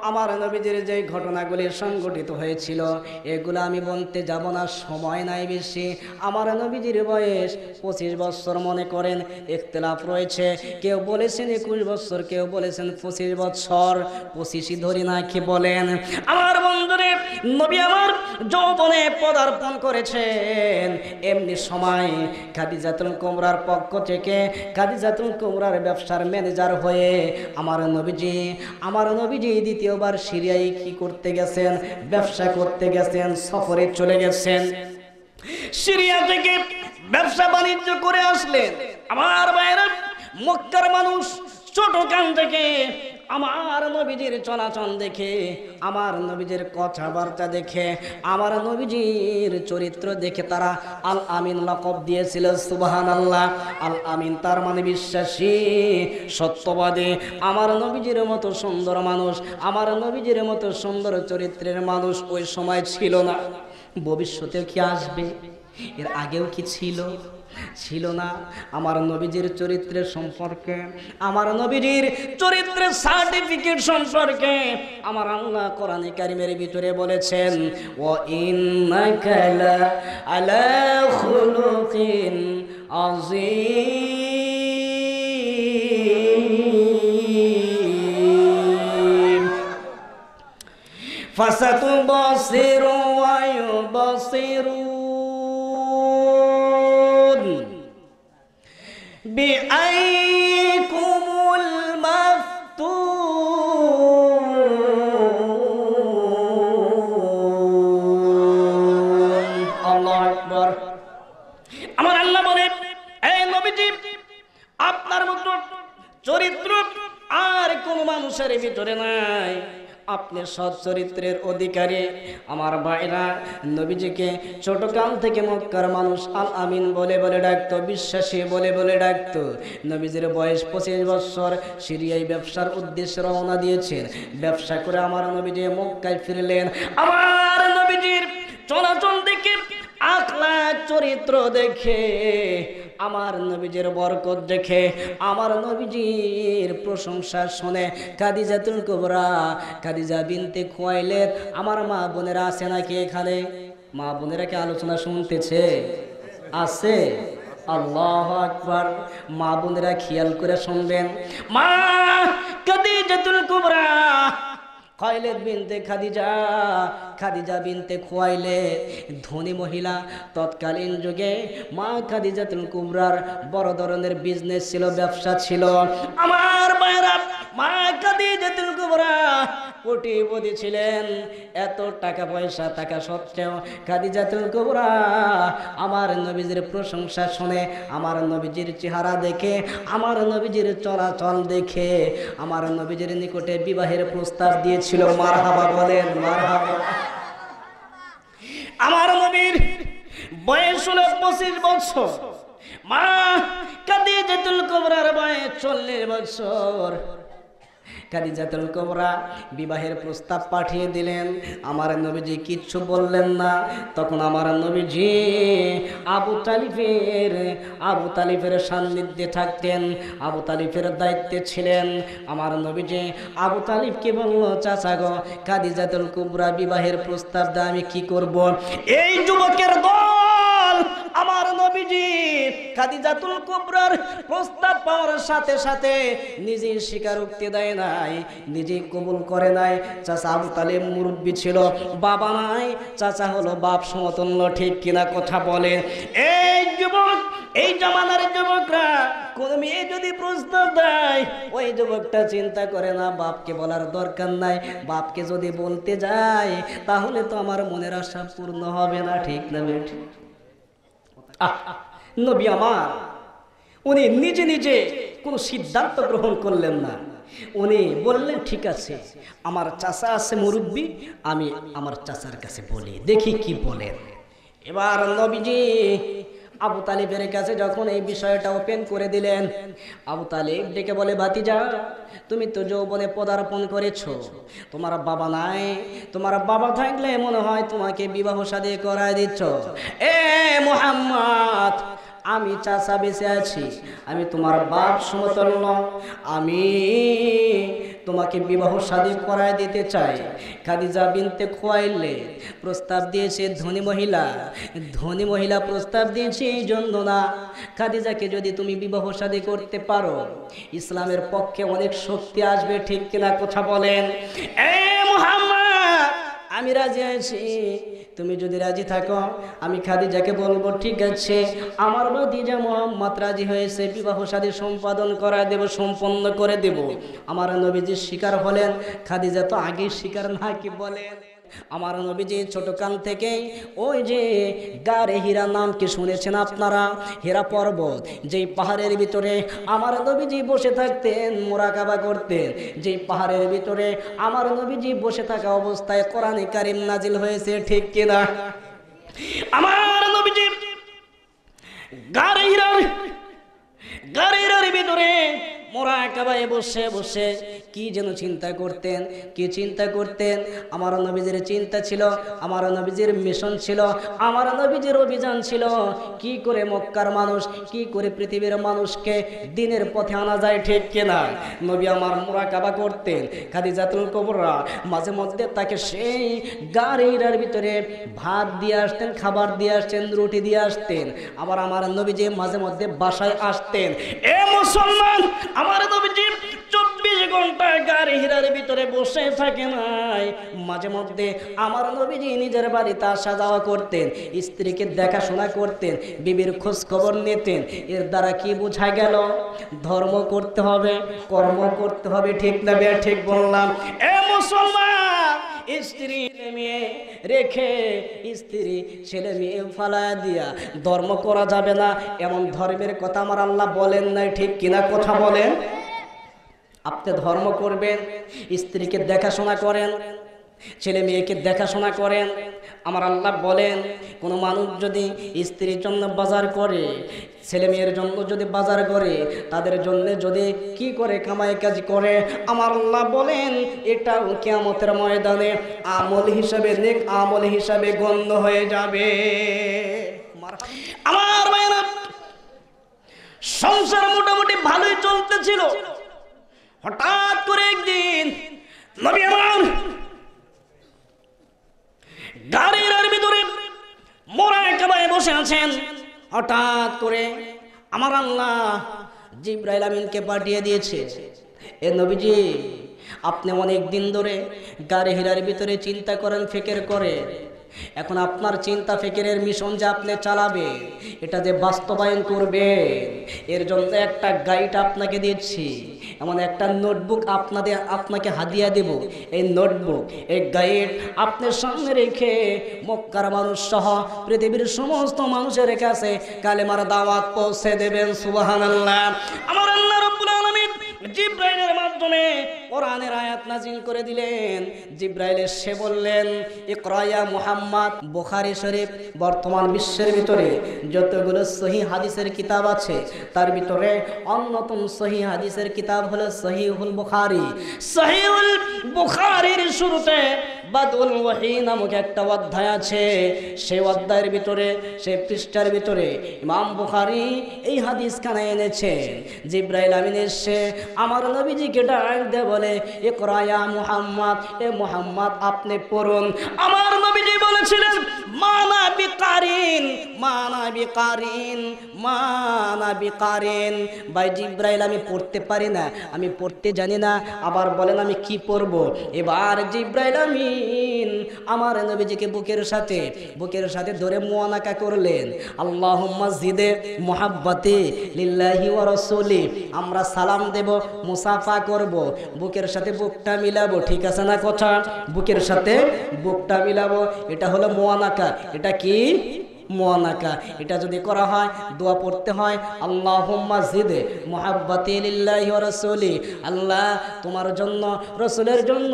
আমার নবীদের যে ঘটনাগুলি সংগঠিত হয়েছিল এগুলো আমি বলতে যাব না সময় নাই বেশি আমার নবীজির বয়স পঁচিশ বছর মনে করেন একতলাপ রয়েছে কেউ বলেছেন একুশ বছর কেউ বলেছেন পঁচিশ বছর পঁচিশই ধরি না কি বলেন আমার বন্ধুরে নবী আমার যৌবনে পদার্পণ করেছেন এমনি সময় খাদিজাতুল কুমরার পক্ষ থেকে খাদিজাতুল কুমরার ব্যবসার ম্যানেজার হয়ে আমার নবীজি আমার নবীজি দ্বিতীয়বার সিরিয়ায় কি করতে গেছেন ব্যবসা করতে গেছেন সফরে চলে গেছেন সিরিয়া থেকে ব্যবসা বাণিজ্য করে আসলেন আমার বাইরে মক্কার মানুষ ছোট কান থেকে আমার নবীজির চলাচল দেখে আমার নবীজির কথাবার্তা দেখে আমার নবীজির চরিত্র দেখে তারা আল আমিন লকব দিয়েছিল সুবাহান আল্লাহ আল আমিন তার মানে বিশ্বাসী সত্যবাদী আমার নবীজির মতো সুন্দর মানুষ আমার নবীজির মতো সুন্দর চরিত্রের মানুষ ওই সময় ছিল না ভবিষ্যতেও কি আসবে এর আগেও কি ছিল ছিল না আমার নবীজির চরিত্রের সম্পর্কে আমার নবীজির চরিত্রের সার্টিফিকেট সম্পর্কে আমার আল্লাহ কোরআন কারিমের ভিতরে বলেছেন ও ইন্নাকালা আলা খুলুকিন عظيم فستبصر ويبصرون بأيكم المفتون الله أكبر আমার আল্লাহ বলেন এই নবীজি আপনার মতো চরিত্র আর কোন মানুষের ভিতরে নাই আপনি সৎ চরিত্রের অধিকারী আমার ভাইরা নবীজিকে ছোটকাল থেকে মক্কার মানুষ আল আমিন বলে বলে ডাকতো বিশ্বাসী বলে বলে ডাকতো নবীজির বয়স পঁচিশ বছর সিরিয়ায় ব্যবসার উদ্দেশ্যে রওনা দিয়েছেন ব্যবসা করে আমার নবীজি মক্কায় ফিরলেন আমার নবীজির চলাচল দেখে আকলা চরিত্র দেখে আমার নবীজির বরকত দেখে আমার নবীজির প্রশংসা শুনে কাদিজাতুল কুবরা কাদিজা বিনতে খোয়াইলেন আমার মা বোনেরা আছে নাকি এখানে মা বোনেরা কে আলোচনা শুনতেছে আছে আল্লাহ আকবর মা বোনেরা খেয়াল করে শুনবেন মা কাদিজাতুল কুবরা খয়লেদ বিনতে খাদিজা খাদিজা বিনতে খোয়াইলে ধনী মহিলা তৎকালীন যুগে মা তুল কুমড়ার বড় ধরনের বিজনেস ছিল ব্যবসা ছিল আমার মায়েরা মা তুল কুমড়া কোটিপতি ছিলেন এত টাকা পয়সা টাকা সত্ত্বেও তুল কুবরা আমার নবীজির প্রশংসা শুনে আমার নবীজির চেহারা দেখে আমার নবীজির চলাচল দেখে আমার নবীজির নিকটে বিবাহের প্রস্তাব দিয়েছে ছিল মার হাবা বলেন মার আমার নবীর বয়স হলো পঁচিশ বছর মা যেতুল কবরার বয়স চল্লিশ বছর খাদিজাতুল কোবরা বিবাহের প্রস্তাব পাঠিয়ে দিলেন আমার নবীজি কিচ্ছু বললেন না তখন আমার নবীজি আবু তালিফের আবু তালিফের সান্নিধ্যে থাকতেন আবু তালিফের দায়িত্বে ছিলেন আমার নবীজি আবু তালিফকে বলল চাচা গো খাদিজাতুল কোবরা বিবাহের প্রস্তাব দিয়ে আমি কি করব এই যুবকের দল আমার নবীজি খাদিজাতুল কুবরার প্রস্তাব পাওয়ার সাথে সাথে নিজে স্বীকারোক্তি দেয় নাই নিজে কবুল করে নাই চাচা আবু তালে মুরব্বী ছিল বাবা নাই চাচা হলো বাপ সমতুল্য ঠিক কিনা কথা বলে এই যুবক এই জমানার যুবকরা কোন মেয়ে যদি প্রস্তাব দেয় ওই যুবকটা চিন্তা করে না বাপকে বলার দরকার নাই বাপকে যদি বলতে যায় তাহলে তো আমার মনের আশা পূর্ণ হবে না ঠিক না বেঠিক নবী আমার উনি নিজে নিজে কোনো সিদ্ধান্ত গ্রহণ করলেন না উনি বললেন ঠিক আছে আমার চাচা আছে মুরব্বী আমি আমার চাচার কাছে বলি দেখি কি বলেন এবার নবীজি আবু তালিবের কাছে যখন এই বিষয়টা ওপেন করে দিলেন আবু তালিব ডেকে বলে ভাতিজা তুমি তো যৌবনে পদার্পণ করেছ তোমার বাবা নাই তোমার বাবা থাকলে মনে হয় তোমাকে বিবাহ সাদী করায় দিচ্ছ এ মোহাম্মদ আমি চাচা বেঁচে আছি আমি তোমার বাপ সমতল্য আমি তোমাকে বিবাহ সাদী করায় দিতে চাই খাদিজা বিনতে খোয়াইলে প্রস্তাব দিয়েছে ধনী মহিলা ধনী মহিলা প্রস্তাব দিয়েছে এই জন্য না খাদিজাকে যদি তুমি বিবাহ সাদী করতে পারো ইসলামের পক্ষে অনেক শক্তি আসবে ঠিক কিনা কথা বলেন এ মোহাম্মদ আমি রাজি আছি তুমি যদি রাজি থাকো আমি খাদিজাকে বলবো ঠিক আছে আমার ভাতিজা মোহাম্মদ রাজি হয়েছে বিবাহ সাদী সম্পাদন করা দেব সম্পন্ন করে দেব আমার নবীজি শিকার হলেন খাদিজা তো আগেই শিকার না কি বলেন আমার নবীজি ছোটকান থেকে ওই যে গারে হীরা নাম কি শুনেছেন আপনারা হীরা পর্বত যেই পাহাড়ের ভিতরে আমার নবীজি বসে থাকতেন মোরাকাবা করতেন যেই পাহাড়ের ভিতরে আমার নবীজি বসে থাকা অবস্থায় কোরআনে কারিম নাজিল হয়েছে ঠিক কিনা আমার নবীজি গারে হীরার গারে হীরার ভিতরে মোরা একেবারে বসে বসে কি যেন চিন্তা করতেন কি চিন্তা করতেন আমার নবীজির চিন্তা ছিল আমার নবীজির মিশন ছিল আমার নবীজির অভিযান ছিল কি করে মক্কার মানুষ কি করে পৃথিবীর মানুষকে দিনের পথে আনা যায় ঠিক কিনা নবী আমার মোরা কাবা করতেন খাদি জাতুল কবররা মাঝে মধ্যে তাকে সেই গাড়িরার ভিতরে ভাত দিয়ে আসতেন খাবার দিয়ে আসতেন রুটি দিয়ে আসতেন আবার আমার নবী যে মাঝে মধ্যে বাসায় আসতেন এ মুসলমান আমার নবীজি চব্বিশ ঘন্টা গাড়ি হীরার ভিতরে বসে থাকে নাই মাঝে মধ্যে আমার নবীজি নিজের বাড়িতে আসা যাওয়া করতেন স্ত্রীকে দেখাশোনা করতেন বিবির খোঁজ খবর নিতেন এর দ্বারা কি বোঝা গেল ধর্ম করতে হবে কর্ম করতে হবে ঠিক না ঠিক বললাম এ মুসলমান স্ত্রী মেয়ে রেখে স্ত্রী ছেলে মেয়ে ফালায় দিয়া ধর্ম করা যাবে না এমন ধর্মের কথা আমার আল্লাহ বলেন নাই ঠিক কিনা কথা বলেন আপনি ধর্ম করবেন স্ত্রীকে দেখাশোনা করেন ছেলে মেয়েকে দেখাশোনা করেন আমার আল্লাহ বলেন কোনো মানুষ যদি স্ত্রীর জন্য বাজার করে ছেলে মেয়ের জন্য যদি বাজার করে তাদের জন্য যদি কি করে কামাই কাজ করে আমার আল্লাহ বলেন এটাও কেয়ামতের ময়দানে আমল হিসাবে নেক আমল হিসাবে গণ্য হয়ে যাবে আমার সংসার মোটামুটি ভালোই চলতেছিল হঠাৎ করে একদিন গাড়ির ভিতরে মোরা একেবারে বসে আছেন হঠাৎ করে আমার আল্লাহ জিব্রাইল আমিনকে পাঠিয়ে দিয়েছে এ নবীজি আপনি অনেক দিন ধরে গাড়ি হিরার ভিতরে চিন্তা করেন ফেকের করে এখন আপনার চিন্তা ফিকিরের মিশন যে আপনি চালাবে এটা যে বাস্তবায়ন করবে এর জন্য একটা গাইড আপনাকে দিচ্ছি এমন একটা নোটবুক আপনাদের আপনাকে হাদিয়া দেব এই নোটবুক এই গাইড আপনার সামনে রেখে মক্কার মানুষ সহ পৃথিবীর সমস্ত মানুষের কাছে কালেমার দাওয়াত পৌঁছে দেবেন সুবাহান আল্লাহ আমার আল্লাহ জিব্রাইলের মাধ্যমে কোরআনের আয়াত নাজিল করে দিলেন জিব্রাইলের সে বললেন ইকরাইয়া মুহাম্মদ বুখারী শরীফ বর্তমান বিশ্বের ভিতরে যতগুলো সহি হাদিসের কিতাব আছে তার ভিতরে অন্যতম সহি হাদিসের কিতাব হলো সহিহুল বুখারী সহিহুল বুখারীর শুরুতে বাদুল ওয়াহি নামক একটা অধ্যায় আছে সেই অধ্যায়ের ভিতরে সেই পৃষ্ঠার ভিতরে ইমাম বুখারি এই হাদিসখানে এনেছেন জিব্রাইল আমিন এসে আমার নবীজিকে ডাক দে বলে এ করায়া মুহাম্মদ এ মুহাম্মদ আপনি পড়ুন আমার নবীজি বলেছিলেন মানা বিকারিন মানা বিকারিন মানা বিকারিন ভাই জিব্রাইল আমি পড়তে পারি না আমি পড়তে জানি না আবার বলেন আমি কি পড়ব এবার জিব্রাইল আমি আলামিন আমার নবীজিকে বুকের সাথে বুকের সাথে ধরে মোয়ানাকা করলেন আল্লাহ মসজিদে মোহাব্বতে লিল্লাহি ও রসলি আমরা সালাম দেব মুসাফা করব বুকের সাথে বুকটা মিলাবো ঠিক আছে না কথা বুকের সাথে বুকটা মিলাবো এটা হলো মোয়ানাকা এটা কি মোয়ানাকা এটা যদি করা হয় দোয়া পড়তে হয় আল্লাহ জিদে মোহাব্বাতিল্লাহ রসলি আল্লাহ তোমার জন্য রসুলের জন্য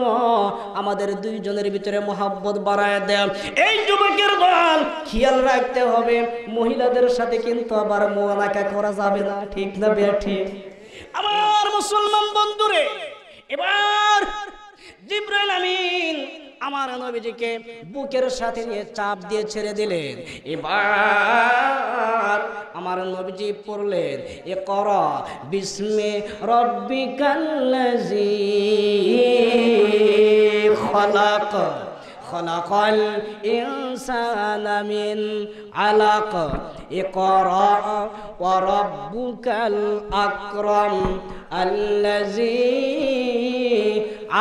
আমাদের দুইজনের ভিতরে মোহাব্বত বাড়ায় দেয় এই যুবকের দল খেয়াল রাখতে হবে মহিলাদের সাথে কিন্তু আবার মোয়ানাকা করা যাবে না ঠিক না ঠিক আমার মুসলমান বন্ধুরে এবার জিব্রাইল আমিন আমার নবীজিকে বুকের সাথে নিয়ে চাপ দিয়ে ছেড়ে দিলেন এবার আমার নবীজি পড়লেন এ কর বিস্মে রব্বি কাল্লাজি খলাক খলাকাল ইনসানা মিন আলাক কর ওয়া রাব্বুকাল আকরাম আল্লাজি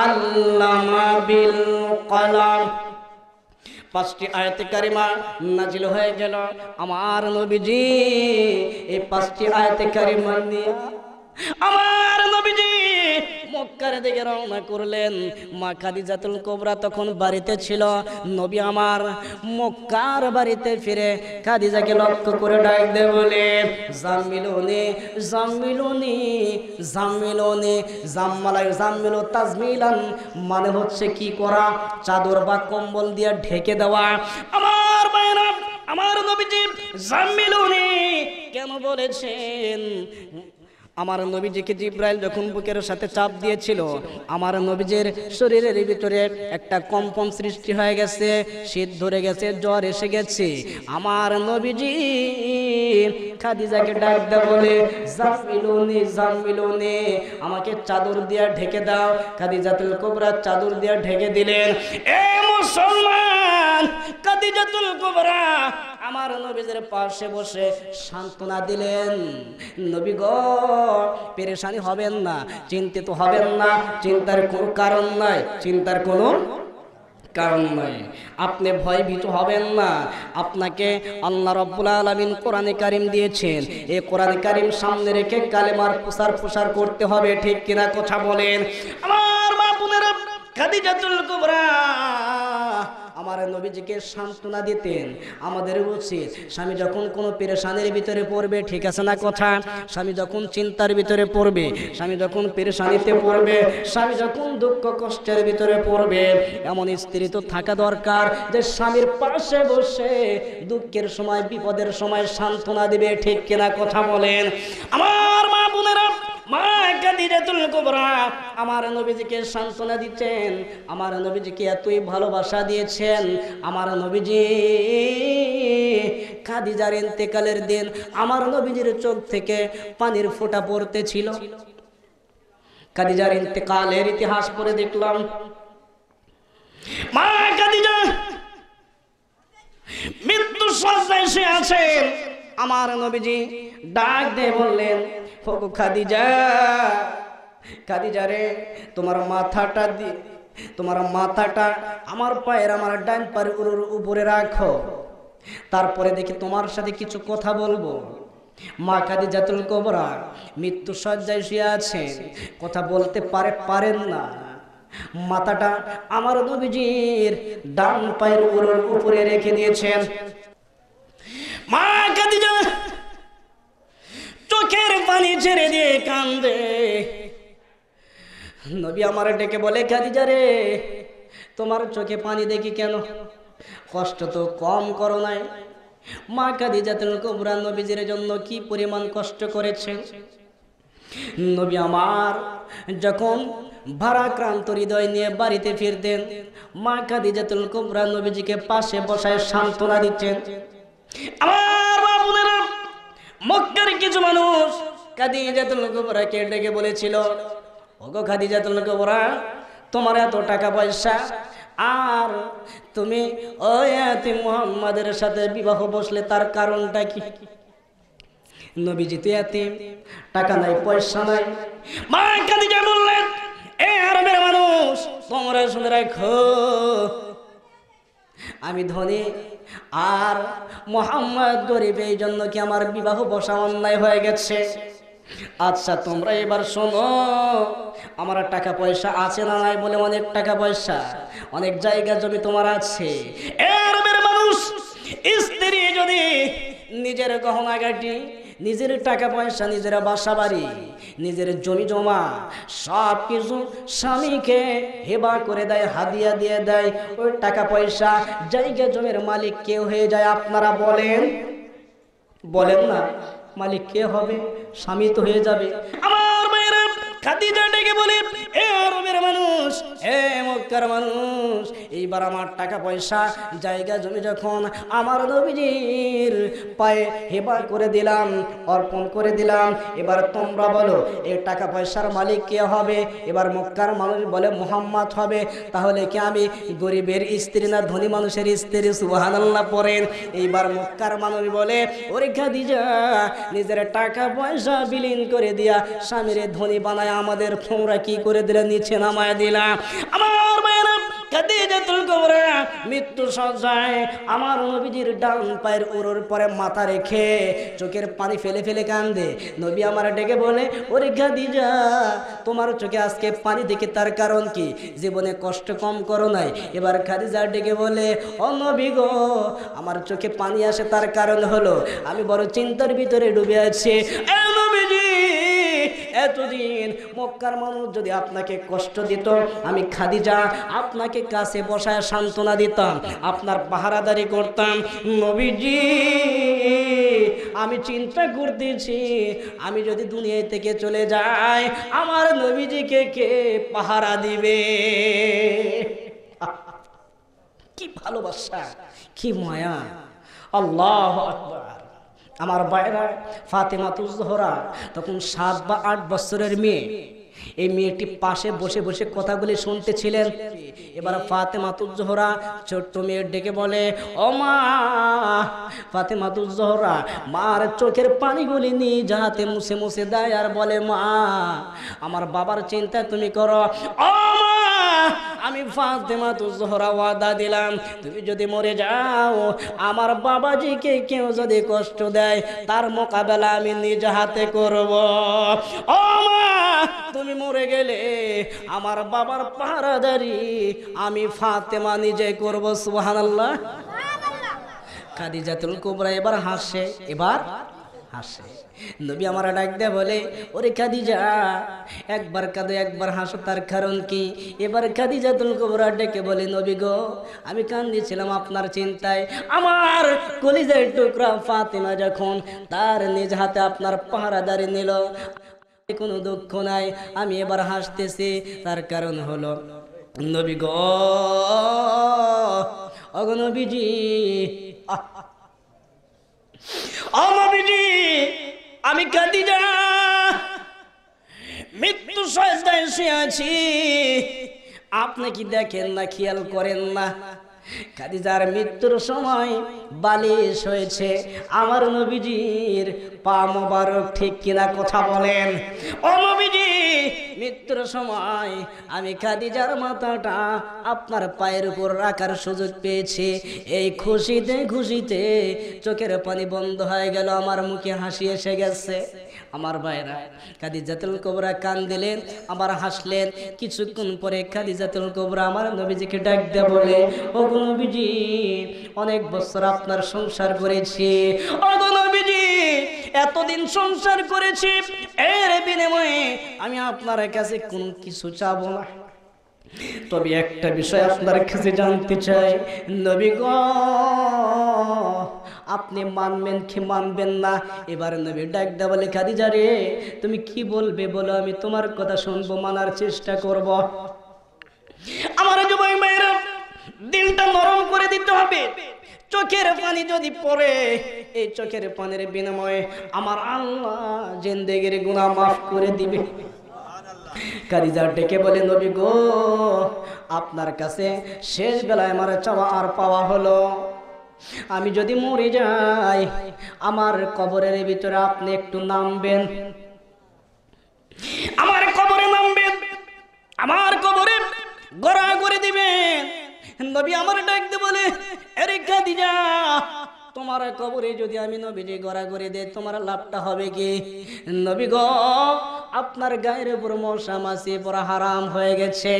আল্লামা বিল কলম পাঁচটি আয়াতে কারিমা নাজিল হয়ে গেল আমার নবীজি এই পাঁচটি আয়তে কারিমা নিয়ে আমার নবীজি মক্কার দিকে রওনা করলেন মা খাদিজাতুল কোবরা তখন বাড়িতে ছিল নবী আমার মক্কার বাড়িতে ফিরে খাদিজাকে লক্ষ্য করে ডাক দে বলে জামিলুনি জামিলুনি জামিলুনি জাম্মালাই জামিলু তাজমিলান মানে হচ্ছে কি করা চাদর বা কম্বল দিয়ে ঢেকে দেওয়া আমার বায়না আমার নবীজি জামিলুনি কেন বলেছেন আমার নবীজিকে জিব্রাইল যখন বুকের সাথে চাপ দিয়েছিল আমার নবীজের শরীরের ভিতরে একটা কম্পন সৃষ্টি হয়ে গেছে শীত ধরে গেছে জ্বর এসে গেছে আমার নবীজি খাদিজাকে ডাক দাও বলে জামিলুনি জামিলুনি আমাকে চাদর দিয়া ঢেকে দাও খাদিজাতুল কোবরা চাদর দিয়া ঢেকে দিলেন এ মুসলমান খাদিজাতুল কোবরা আমার নবীদের পাশে বসে সান্ত্বনা দিলেন নবী গ পেরেশানি হবেন না চিন্তিত হবেন না চিন্তার কোনো কারণ নাই চিন্তার কোনো কারণ নয় আপনি ভয় ভীত হবেন না আপনাকে আল্লাহ রব্বুল আলমিন কোরআনে কারিম দিয়েছেন এ কোরআনে কারিম সামনে রেখে কালেমার প্রসার প্রসার করতে হবে ঠিক কিনা কথা বলেন আমার মা বোনেরা কাদিজাতুল কুবরা আমার নবীজিকে সান্ত্বনা দিতেন আমাদের উচিত স্বামী যখন কোনো পেরেশানির ভিতরে পড়বে ঠিক আছে না কথা স্বামী যখন চিন্তার ভিতরে পড়বে স্বামী যখন পেরেশানিতে পড়বে স্বামী যখন দুঃখ কষ্টের ভিতরে পড়বে এমন স্ত্রী তো থাকা দরকার যে স্বামীর পাশে বসে দুঃখের সময় বিপদের সময় সান্ত্বনা দিবে ঠিক কিনা কথা বলেন আমার মা বোনেরা মা কাদিরাতুল আমার নবীজিকে দিচ্ছেন আমার এতই ভালোবাসা দিয়েছেন আমার খাদিজার ইন্তেকালের দিন আমার নবীজির চোখ থেকে পানির ফোঁটা ছিল খাদিজার ইন্তেকালের ইতিহাস পড়ে দেখলাম মা খাদিজা মৃত্যু সে আছেন আমার নবীজি ডাক দিয়ে বললেন খাদিজা রে তোমার মাথাটা দি তোমার মাথাটা আমার পায়ের আমার ডান পায়ের উপরে রাখো তারপরে দেখি তোমার সাথে কিছু কথা বলবো মা খাদিজাতুল কবরা মৃত্যু সজ্জায় শুয়ে আছে কথা বলতে পারে পারেন না মাথাটা আমার নবীজির ডান পায়ের উপরে রেখে দিয়েছেন মা কাদিজা চোখের পানি ছেড়ে দিয়ে কান্দে নবী আমার ডেকে বলে খাদিজা রে তোমার চোখে পানি দেখি কেন কষ্ট তো কম করো নাই মা খাদিজাতুল কুবরা নবীজের জন্য কি পরিমাণ কষ্ট করেছে নবী আমার যখন ভারাক্রান্ত হৃদয় নিয়ে বাড়িতে ফিরতেন মা খাদিজাতুল কুবরা নবীজিকে পাশে বসায় সান্ত্বনা দিচ্ছেন আমার বাবুদের মক্কার কিছু মানুষ খাদিজাতুল কুবরাকে ডেকে বলেছিল ওগো খাদিজাতুল কুবরা তোমার এত টাকা পয়সা আর তুমি ওয়াতি মুহাম্মাদের সাথে বিবাহ বসলে তার কারণটা কি নবীজি তো এতিম টাকা নাই পয়সা নাই মা খাদিজা বললেন এ আরবের মানুষ তোমরা শুনে রাখো আমি ধনী আর মোহাম্মদ গরিব এই জন্য কি আমার বিবাহ বসা অন্যায় হয়ে গেছে আচ্ছা তোমরা এবার শোনো আমার টাকা পয়সা আছে না নাই বলে অনেক টাকা পয়সা অনেক জায়গা জমি তোমার আছে এর মানুষ স্ত্রী যদি নিজের গাটি নিজের টাকা পয়সা নিজের বাসা বাড়ি নিজের জমি জমা সব কিছু স্বামীকে হেবা করে দেয় হাদিয়া দিয়ে দেয় ওই টাকা পয়সা জায়গা জমির মালিক কেউ হয়ে যায় আপনারা বলেন বলেন না মালিক কে হবে স্বামী তো হয়ে যাবে আমার মানুষ এ মক্কার মানুষ এইবার আমার টাকা পয়সা জায়গা জমি যখন আমার নবীজির পায়ে হেবা করে দিলাম অর্পণ করে দিলাম এবার তোমরা বলো এই টাকা পয়সার মালিক কে হবে এবার মক্কার মানুষ বলে মোহাম্মদ হবে তাহলে কি আমি গরিবের স্ত্রী না ধনী মানুষের স্ত্রী সুবাহান্লাহ পরেন এইবার মক্কার মানুষ বলে ওরে খাদিজা নিজের টাকা পয়সা বিলীন করে দিয়া স্বামীরে ধনী বানায় আমাদের ফোমরা কি করে দিলে নিচে নামায় দিলা আমার মায়েরা মৃত্যু সজ্জায় আমার নবীজির ডান পায়ের ওর পরে মাথা রেখে চোখের পানি ফেলে ফেলে কান্দে নবী আমার ডেকে বলে ওরে খাদিজা তোমার চোখে আজকে পানি দেখে তার কারণ কি জীবনে কষ্ট কম করো নাই এবার খাদিজা ডেকে বলে ও নবী গো আমার চোখে পানি আসে তার কারণ হলো আমি বড় চিন্তার ভিতরে ডুবে আছি নবীজি এতদিন মক্কার মানুষ যদি আপনাকে কষ্ট দিত আমি খাদিজা আপনাকে কাছে বসায় সান্ত্বনা দিতাম আপনার পাহারাদারি করতাম নবীজি আমি চিন্তা করতেছি আমি যদি দুনিয়া থেকে চলে যাই আমার নবীজিকে কে পাহারা দিবে কি ভালোবাসা কি মায়া আল্লাহ আকবার আমার বাইরা ফাতেমা তুজহরা তখন সাত বা আট বছরের মেয়ে এই মেয়েটি পাশে বসে বসে কথাগুলি শুনতেছিলেন এবার ফাতেমাতুজ্জোহরা ছোট্ট মেয়ের ডেকে বলে ও মা ফাতেমাতুজ্জোহরা মার চোখের পানিগুলি নিয়ে যাহাতে মুছে মুছে দেয় আর বলে মা আমার বাবার চিন্তা তুমি করো আমি ফাতেমা তু জোহরা ওয়াদা দিলাম তুমি যদি মরে যাও আমার বাবাজিকে কেউ যদি কষ্ট দেয় তার মোকাবেলা আমি নিজ হাতে করব ও মা তুমি মরে গেলে আমার বাবার পাহারাদারি আমি ফাতেমা নিজে করব সুবহানাল্লাহ খাদিজাতুল কুবরা এবার হাসে এবার হাসে নবী আমার ডাক দেয় বলে ওরে খাদিজা একবার কাঁদে একবার হাসো তার কারণ কি এবার খাদিজা তুল কবরা ডেকে বলে নবী গো আমি কান্দিছিলাম আপনার চিন্তায় আমার কলিজের টুকরা ফাতেমা যখন তার নিজ হাতে আপনার পাহারাদারি নিল কোনো দুঃখ নাই আমি এবার হাসতেছি তার কারণ হলো নবী গ অগনবীজি অমবিজি আমি কাদিজা মৃত্যু সজ্জায় আছি আপনি কি দেখেন না খেয়াল করেন না খাদিজার মৃত্যুর সময় বালিশ হয়েছে আমার নবীজির পা মোবারক ঠিক কিনা কথা বলেন ও নবীজি মৃত্যুর সময় আমি খাদিজার মাথাটা আপনার পায়ের উপর রাখার সুযোগ পেয়েছি এই খুশিতে খুশিতে চোখের পানি বন্ধ হয়ে গেল আমার মুখে হাসি এসে গেছে আমার ভাইরা জাতুল কবরা কান দিলেন আবার হাসলেন কিছুক্ষণ পরে জাতুল কবরা আমার নবীজিকে ডাক দিয়ে বলে ও নবীজি অনেক বছর আপনার সংসার করেছি ও নবীজি এতদিন সংসার করেছি এর বিনিময়ে আমি আপনার কাছে কোন কিছু চাবো না তবে একটা বিষয় আপনার কাছে জানতে চাই নবী আপনি মানবেন কি মানবেন না এবার নবী ডাক দা বলে খাদিজা রে তুমি কি বলবে বলো আমি তোমার কথা শুনবো মানার চেষ্টা করব আমার যুবক মেয়েরা দিলটা নরম করে দিতে হবে চোখের পানি যদি পড়ে এই চোখের পানির বিনিময়ে আমার আল্লাহ জিন্দেগির গুণা মাফ করে দিবে কারিজা ডেকে বলে নবী গো আপনার কাছে শেষ বেলায় আমার চাওয়া আর পাওয়া হলো আমি যদি মরে যাই আমার কবরের ভিতরে আপনি একটু নামবেন আমার কবরে নামবেন আমার কবরে গড়া করে দিবেন নবী আমার ডাকতে বলে আরে কাদিজা তোমার কবরে যদি আমি নবীজি গড়া করে দেয় তোমার লাভটা হবে কি নবী গ আপনার গায়ের উপর মশা মাসি পরা হারাম হয়ে গেছে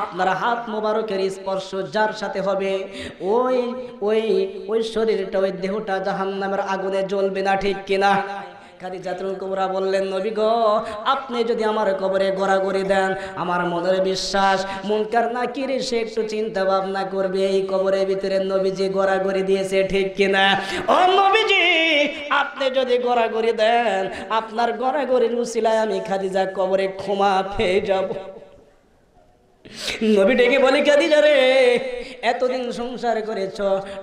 আপনার হাত মোবারকের স্পর্শ যার সাথে হবে ওই ওই ওই শরীরটা ওই দেহটা জাহান্নামের আগুনে জ্বলবে না ঠিক কিনা খাদিজাতুল বললেন নবী গো আপনি যদি আমার কবরে করে দেন আমার মনের বিশ্বাস মুনকার না কিরে সে একটু চিন্তা ভাবনা করবে এই কবরের ভিতরে নবীজি করে দিয়েছে ঠিক কিনা ও নবীজি আপনি যদি করে দেন আপনার গড়াগড়ির উচিলায় আমি খাদিজা কবরে ক্ষমা পেয়ে যাবো নবী ডেকে বলে কাদিজা রে এতদিন সংসার করেছ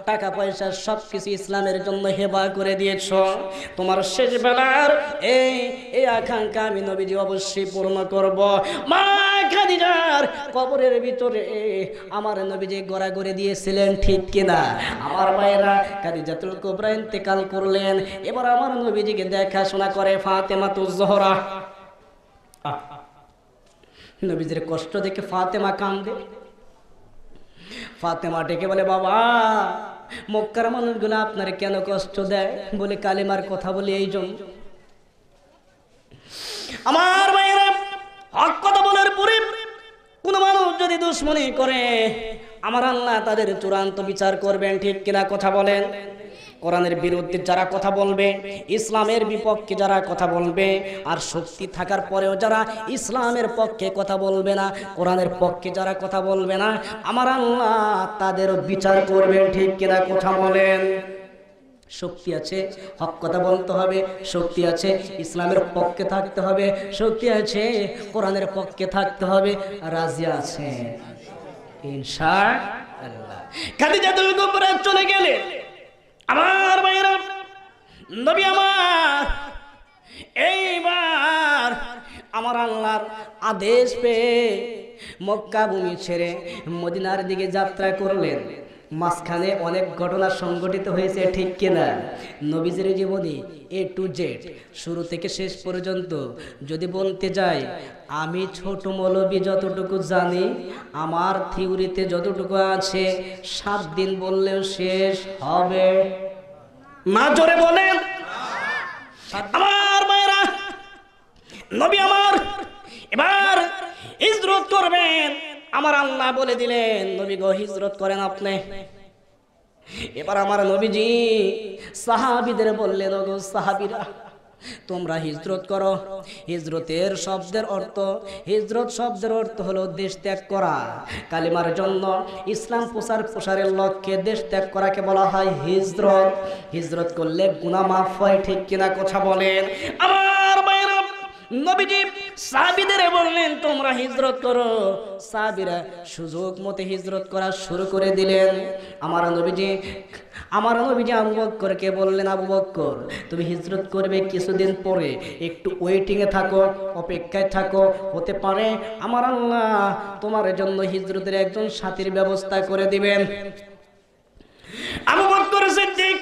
টাকা পয়সা সব কিছু ইসলামের জন্য হেবা করে দিয়েছ তোমার শেষ বেলার এই এই আকাঙ্ক্ষা আমি নবীজি অবশ্যই পূর্ণ করব মা খাদিজার কবরের ভিতরে আমার নবীজি গড়া করে দিয়েছিলেন ঠিক কিনা আমার মায়েরা কাদিজাতুল কোবরা ইন্তেকাল করলেন এবার আমার নবীজিকে দেখাশোনা করে ফাতেমা তুজহরা আহ নবীদের কষ্ট দেখে ফাতেমা কান্দে ফাতেমা ডেকে বলে বাবা মক্কার মানুষগুলো আপনার কেন কষ্ট দেয় বলে কালিমার কথা বলি এই জন্য আমার ভাইয়েরা কথা বলার পরে কোনো মানুষ যদি দুশ্মনী করে আমার আল্লাহ তাদের চূড়ান্ত বিচার করবেন ঠিক কিনা কথা বলেন কোরআনের বিরুদ্ধে যারা কথা বলবে ইসলামের বিপক্ষে যারা কথা বলবে আর শক্তি থাকার পরেও যারা ইসলামের পক্ষে কথা বলবে না কোরআনের পক্ষে যারা কথা বলবে না আমার আল্লাহ তাদেরও বিচার করবেন ঠিক কিনা কথা বলেন শক্তি আছে হক কথা বলতে হবে শক্তি আছে ইসলামের পক্ষে থাকতে হবে শক্তি আছে কোরআনের পক্ষে থাকতে হবে রাজি আছে ইনশা আল্লাহ খাদিজাতুল কুবরা চলে গেলে আমার বাইরা নবী আমার এইবার আমার আল্লাহর আদেশ পেয়ে মক্কা ভূমি ছেড়ে মদিনার দিকে যাত্রা করলেন মাঝখানে অনেক ঘটনা সংঘটিত হয়েছে ঠিক কিনা নবীজের জীবনে এ টু জেড শুরু থেকে শেষ পর্যন্ত যদি বলতে যাই আমি ছোট মৌলবী যতটুকু জানি আমার থিওরিতে যতটুকু আছে সাত দিন বললেও শেষ হবে না জোরে বলেন আমার মায়েরা নবী আমার এবার ইজরত করবেন আমার আল্লাহ বলে দিলেন নবী গো হিজরত করেন আপনি এবার আমার নবীজি সাহাবিদের বললেন গো সাহাবিরা তোমরা হিজরত করো হিজরতের শব্দের অর্থ হিজরত শব্দের অর্থ হলো দেশ ত্যাগ করা কালিমার জন্য ইসলাম প্রচার প্রসারের লক্ষ্যে দেশ ত্যাগ করাকে বলা হয় হিজরত হিজরত করলে গুনা মাফ হয় ঠিক কিনা কথা বলেন আমার বাইরে নবীজি সাহাবিদের বললেন তোমরা হিজরত করো সাহাবিরা সুযোগ মতে হিজরত করা শুরু করে দিলেন আমার নবীজি আমার নবীজি আবু বক্করকে বললেন আবু বক্কর তুমি হিজরত করবে কিছুদিন পরে একটু ওয়েটিংয়ে থাকো অপেক্ষায় থাকো হতে পারে আমার আল্লাহ তোমার জন্য হিজরতের একজন সাথীর ব্যবস্থা করে দিবেন আবু বক্কর সিদ্দিক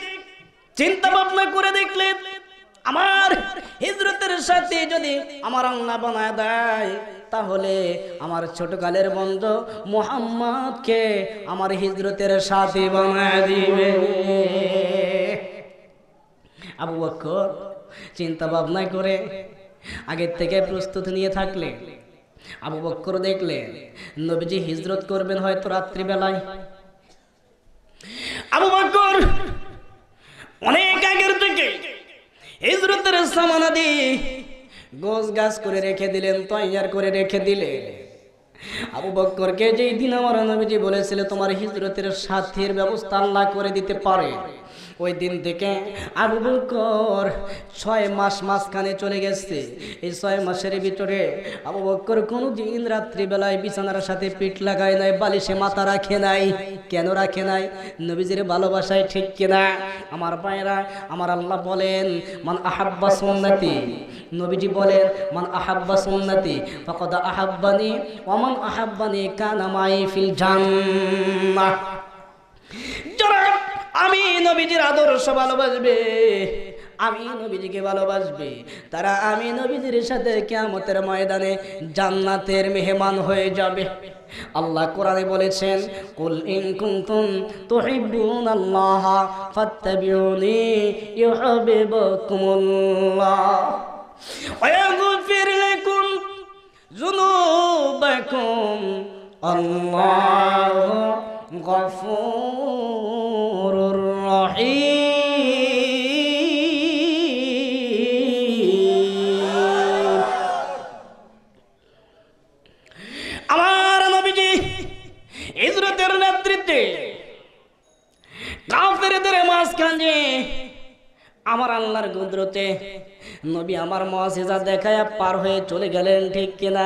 চিন্তা ভাবনা করে দেখলেন আমার হিজরতের সাথে যদি আমার আল্লাহ বানায় দেয় তাহলে আমার ছোটকালের বন্ধু মোহাম্মদকে আমার হিজরতের সাথে বানায় দিবে আবু বক্কর চিন্তা ভাবনা করে আগের থেকে প্রস্তুত নিয়ে থাকলে আবু বক্কর দেখলে নবীজি হিজরত করবেন হয়তো রাত্রিবেলায় হিজরতের দি গোছ গাছ করে রেখে দিলেন তৈয়ার করে রেখে দিলেন আবু বক্করকে যেই দিন আমার নবীজি বলেছিল তোমার হিজরতের সাথের ব্যবস্থা আল্লাহ করে দিতে পারে ওই দিন থেকে আবু বকর ছয় মাস মাঝখানে চলে গেছে এই ছয় মাসের ভিতরে আবু বকর কোনো দিন রাত্রিবেলায় বিছানার সাথে পিঠ লাগায় নাই বালিশে মাথা রাখে নাই কেন রাখে নাই নবীজির ভালোবাসায় ঠিক কিনা আমার পায়রা আমার আল্লাহ বলেন মান আহাব্বা সুন্নতি নবীজি বলেন মান আহাব্বা সুন্নতি ফকদ আহাব্বানি অমান আহাব্বানি কানামাই ফিল জান্নাহ যারা আমি নবীজির আদর্শ ভালোবাসবে আমি নবীজিকে ভালোবাসবে তারা আমি নবীজির সাথে কেমতের ময়দানে জান্নাতের মেহমান হয়ে যাবে আল্লাহ কোরআনে বলেছেন কুল ইন কুনতুম তুহিব্বুন আল্লাহ ফাত্তাবিউনি ইউহিব্বুকুমুল্লাহ ওয়া ইয়াগফির লাকুম যুনুবাকুম আল্লাহু গফুর الرحيم আমার নবীজি ইজরতের নেতৃত্বে মাছ মাঝখানে আমার আল্লাহর কুদরতে নবী আমার মহাসিজা দেখায় পার হয়ে চলে গেলেন ঠিক কিনা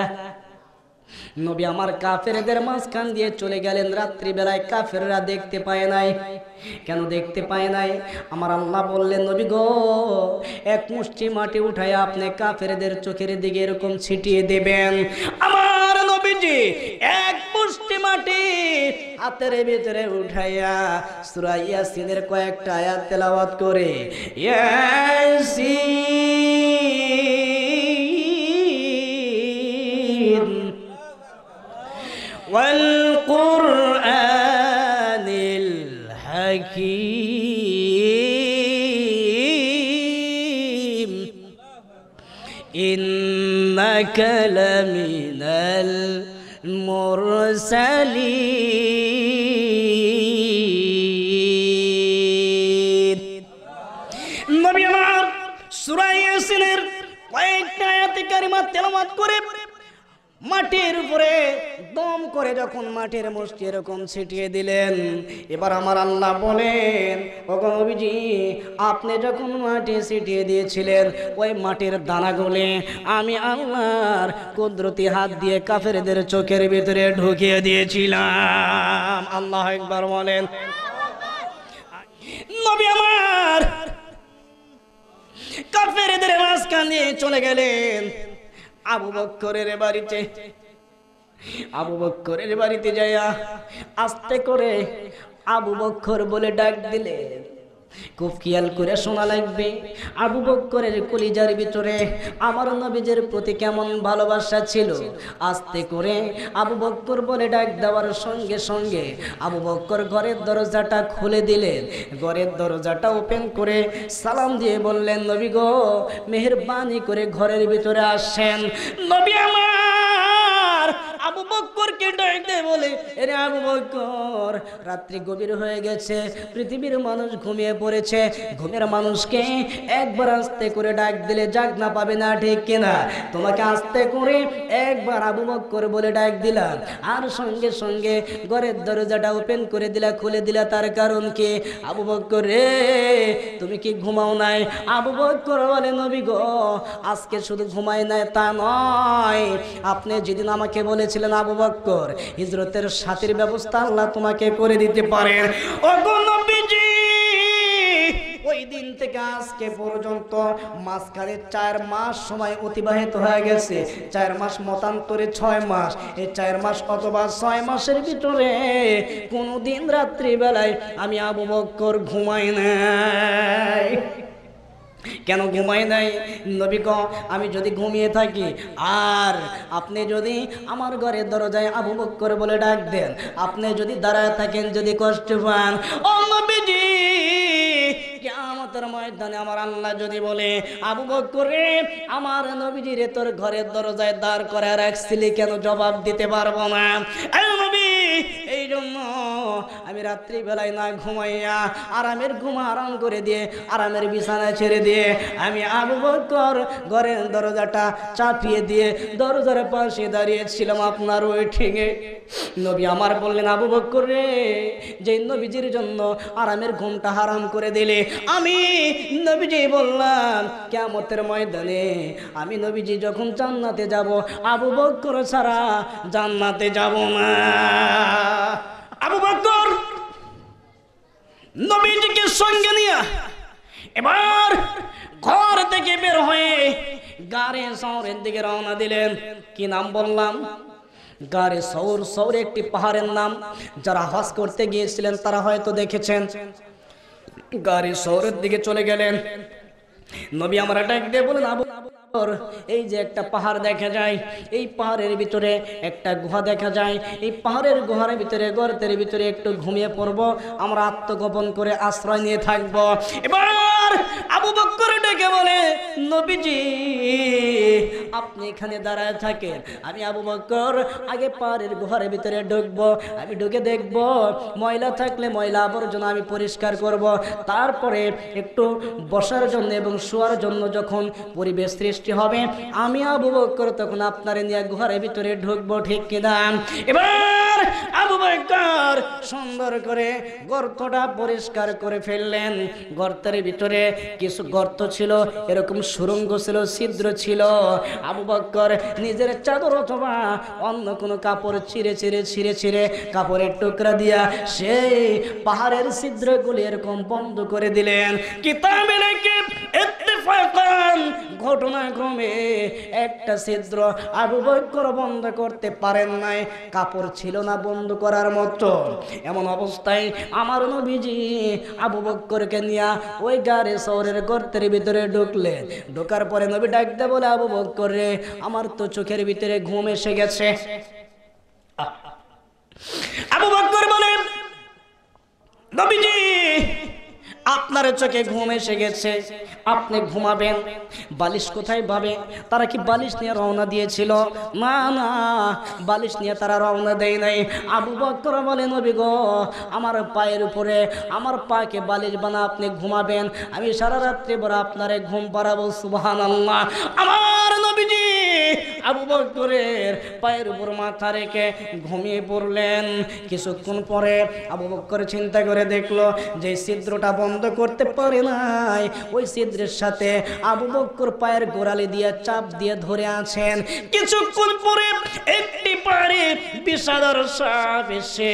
নবী আমার কাফেরদের মাঝখান দিয়ে চলে গেলেন রাত্রিবেলায় কাফেররা দেখতে পায় নাই কেন দেখতে পায় নাই আমার আল্লাহ বললেন নবী গো এক মুষ্টি মাটি উঠায় আপনি কাফেরদের চোখের দিকে এরকম ছিটিয়ে দেবেন আমার নবীজি এক মুষ্টি মাটি হাতের ভিতরে উঠাইয়া সুরাইয়া সিনের কয়েকটা আয়াত তেলাওয়াত করে ইয়াসিন والقرآن الحكيم إنك لمن المرسلين النبي معر سورة ياسين ওই কায়াতে কারিমা তেলামাত করে মাটির উপরে দম করে যখন মাটির মুষ্টি এরকম ছিটিয়ে দিলেন এবার আমার আল্লাহ বলেন নবীজি আপনি যখন মাটি ছিটিয়ে দিয়েছিলেন ওই মাটির দানাগুলি আমি আল্লাহর কুদরতি হাত দিয়ে কাফেরদের চোখের ভিতরে ঢুকিয়ে দিয়েছিলাম আল্লাহ একবার বলেন নবী আমার কাফেরদের মাঝখান দিয়ে চলে গেলেন আবু বক্করের বাড়িতে আবু বক্করের বাড়িতে যাইয়া আস্তে করে আবু বক্কর বলে ডাক দিলে খুব খেয়াল করে শোনা লাগবে আবু বক্করের কলিজার ভিতরে আমার নবীজের প্রতি কেমন ভালোবাসা ছিল আস্তে করে আবু বক্কর বলে ডাক দেওয়ার সঙ্গে সঙ্গে আবু বক্কর ঘরের দরজাটা খুলে দিলেন ঘরের দরজাটা ওপেন করে সালাম দিয়ে বললেন নবী গো মেহরবানি করে ঘরের ভিতরে আসেন নবী আমার আবু বক্করকে ডাকতে বলে এরে আবু বক্কর রাত্রি গভীর হয়ে গেছে পৃথিবীর মানুষ ঘুমিয়ে পড়েছে ঘুমের মানুষকে একবার আস্তে করে ডাক দিলে জাগ না পাবে না ঠিক কিনা তোমাকে আস্তে করে একবার আবু বক্কর বলে ডাক দিলাম আর সঙ্গে সঙ্গে ঘরের দরজাটা ওপেন করে দিলা খুলে দিলা তার কারণ কি আবু বক্কর রে তুমি কি ঘুমাও নাই আবু বক্কর বলে নবী গো আজকে শুধু ঘুমাই নাই তা নয় আপনি যেদিন আমাকে বলেছিলেন দিয়েছেন আবু বক্কর হিজরতের সাথের ব্যবস্থা আল্লাহ তোমাকে করে দিতে পারেন কোনদিন চার মাস সময় অতিবাহিত হয়ে গেছে চার মাস মতান্তরে ছয় মাস এই চার মাস অথবা ছয় মাসের রাত্রিবেলায় আমি আবু বক্কর ঘুমাই নাই কেন ঘুমাই নাই নবী আমি যদি ঘুমিয়ে থাকি আর আপনি যদি আমার ঘরের দরজায় আবু বক্কর বলে ডাক দেন আপনি যদি দাঁড়ায় থাকেন যদি কষ্ট পান ও নবীজি কেয়ামতের ময়দানে আমার আল্লাহ যদি বলে আবু করে আমার নবীজিরে তোর ঘরের দরজায় দাঁড় করে রাখছিলি কেন জবাব দিতে পারবো না আমি রাত্রিবেলায় না ঘুমাইয়া আরামের ঘুম আরাম করে দিয়ে আরামের বিছানা ছেড়ে দিয়ে আমি আবু বকর ঘরের দরজাটা চাপিয়ে দিয়ে দরজার পাশে দাঁড়িয়েছিলাম আপনার ওই ঠেঙে নবী আমার বললেন আবু বকর রে যে নবীজির জন্য আরামের ঘুমটা হারাম করে দিলে আমি নবীজি বললাম কেমতের ময়দানে আমি নবীজি যখন জান্নাতে যাব আবু বকর ছাড়া জান্নাতে যাব না আবু বকর সঙ্গে নিয়ে এবার ঘর থেকে বের হয়ে গাড়ে শহরের দিকে রওনা দিলেন কি নাম বললাম গারে সৌর সৌর একটি পাহাড়ের নাম যারা হাস করতে গিয়েছিলেন তারা হয়তো দেখেছেন গাড়ি শহরের দিকে চলে গেলেন নবী আমরা ডাক দিয়ে বলেন আবু এই যে একটা পাহাড় দেখা যায় এই পাহাড়ের ভিতরে একটা গুহা দেখা যায় এই পাহাড়ের গুহার ভিতরে গর্তের ভিতরে একটু ঘুমিয়ে পড়ব আমরা আত্মগোপন করে আশ্রয় নিয়ে থাকব এবার আবু বক্কর ডেকে বলে নবীজি আপনি এখানে দাঁড়ায় থাকেন আমি আবু বক্কর আগে পাহাড়ের গুহার ভিতরে ঢুকবো আমি ঢুকে দেখব ময়লা থাকলে ময়লা আবর্জনা আমি পরিষ্কার করব তারপরে একটু বসার জন্য এবং শোয়ার জন্য যখন পরিবেশ সৃষ্টি সৃষ্টি হবে আমি আবু বকর তখন আপনার নিয়ে ঘরের ভিতরে ঢুকবো ঠিক কিনা এবার আবু বকর সুন্দর করে গর্তটা পরিষ্কার করে ফেললেন গর্তের ভিতরে কিছু গর্ত ছিল এরকম সুরঙ্গ ছিল ছিদ্র ছিল আবু বকর নিজের চাদর অথবা অন্য কোনো কাপড় ছিঁড়ে ছিঁড়ে ছিঁড়ে ছিঁড়ে কাপড়ের টুকরা দিয়া সেই পাহাড়ের ছিদ্রগুলি এরকম বন্ধ করে দিলেন কিতাবে লেখে ইত্তেফাকান ঘটনাক্রমে একটা ছিদ্র আবু বৈকর বন্ধ করতে পারেন নাই কাপড় ছিল না বন্ধ করার মতো এমন অবস্থায় আমার নবীজি আবু বক্করকে নিয়ে ওই গাড়ি শহরের গর্তের ভিতরে ঢুকলেন ঢোকার পরে নবী ডাকতে বলে আবু বক্কর রে আমার তো চোখের ভিতরে ঘুম এসে গেছে আহ আপনার চোখে ঘুম এসে গেছে আপনি ঘুমাবেন বালিশ কোথায় পাবে তারা কি বালিশ নিয়ে রওনা দিয়েছিল না না বালিশ নিয়ে তারা রওনা দেয় নাই আবু বক্কর বলে নবী গো আমার পায়ের উপরে আমার পাকে বালিশ বানা আপনি ঘুমাবেন আমি সারা রাত্রি বড় আপনারে ঘুম পাড়াবো সুবাহ আমার নবীজি আবু বকরের পায়ের উপর মাথা রেখে ঘুমিয়ে পড়লেন কিছুক্ষণ পরে আবু বকর চিন্তা করে দেখলো যে ছিদ্রটা বন্ধ করতে পারে নাই ওই ছিদ্রের সাথে আবু বকর পায়ের গোড়ালি দিয়ে চাপ দিয়ে ধরে আছেন কিছুক্ষণ পরে একটি পারে বিষাদর সাপ এসে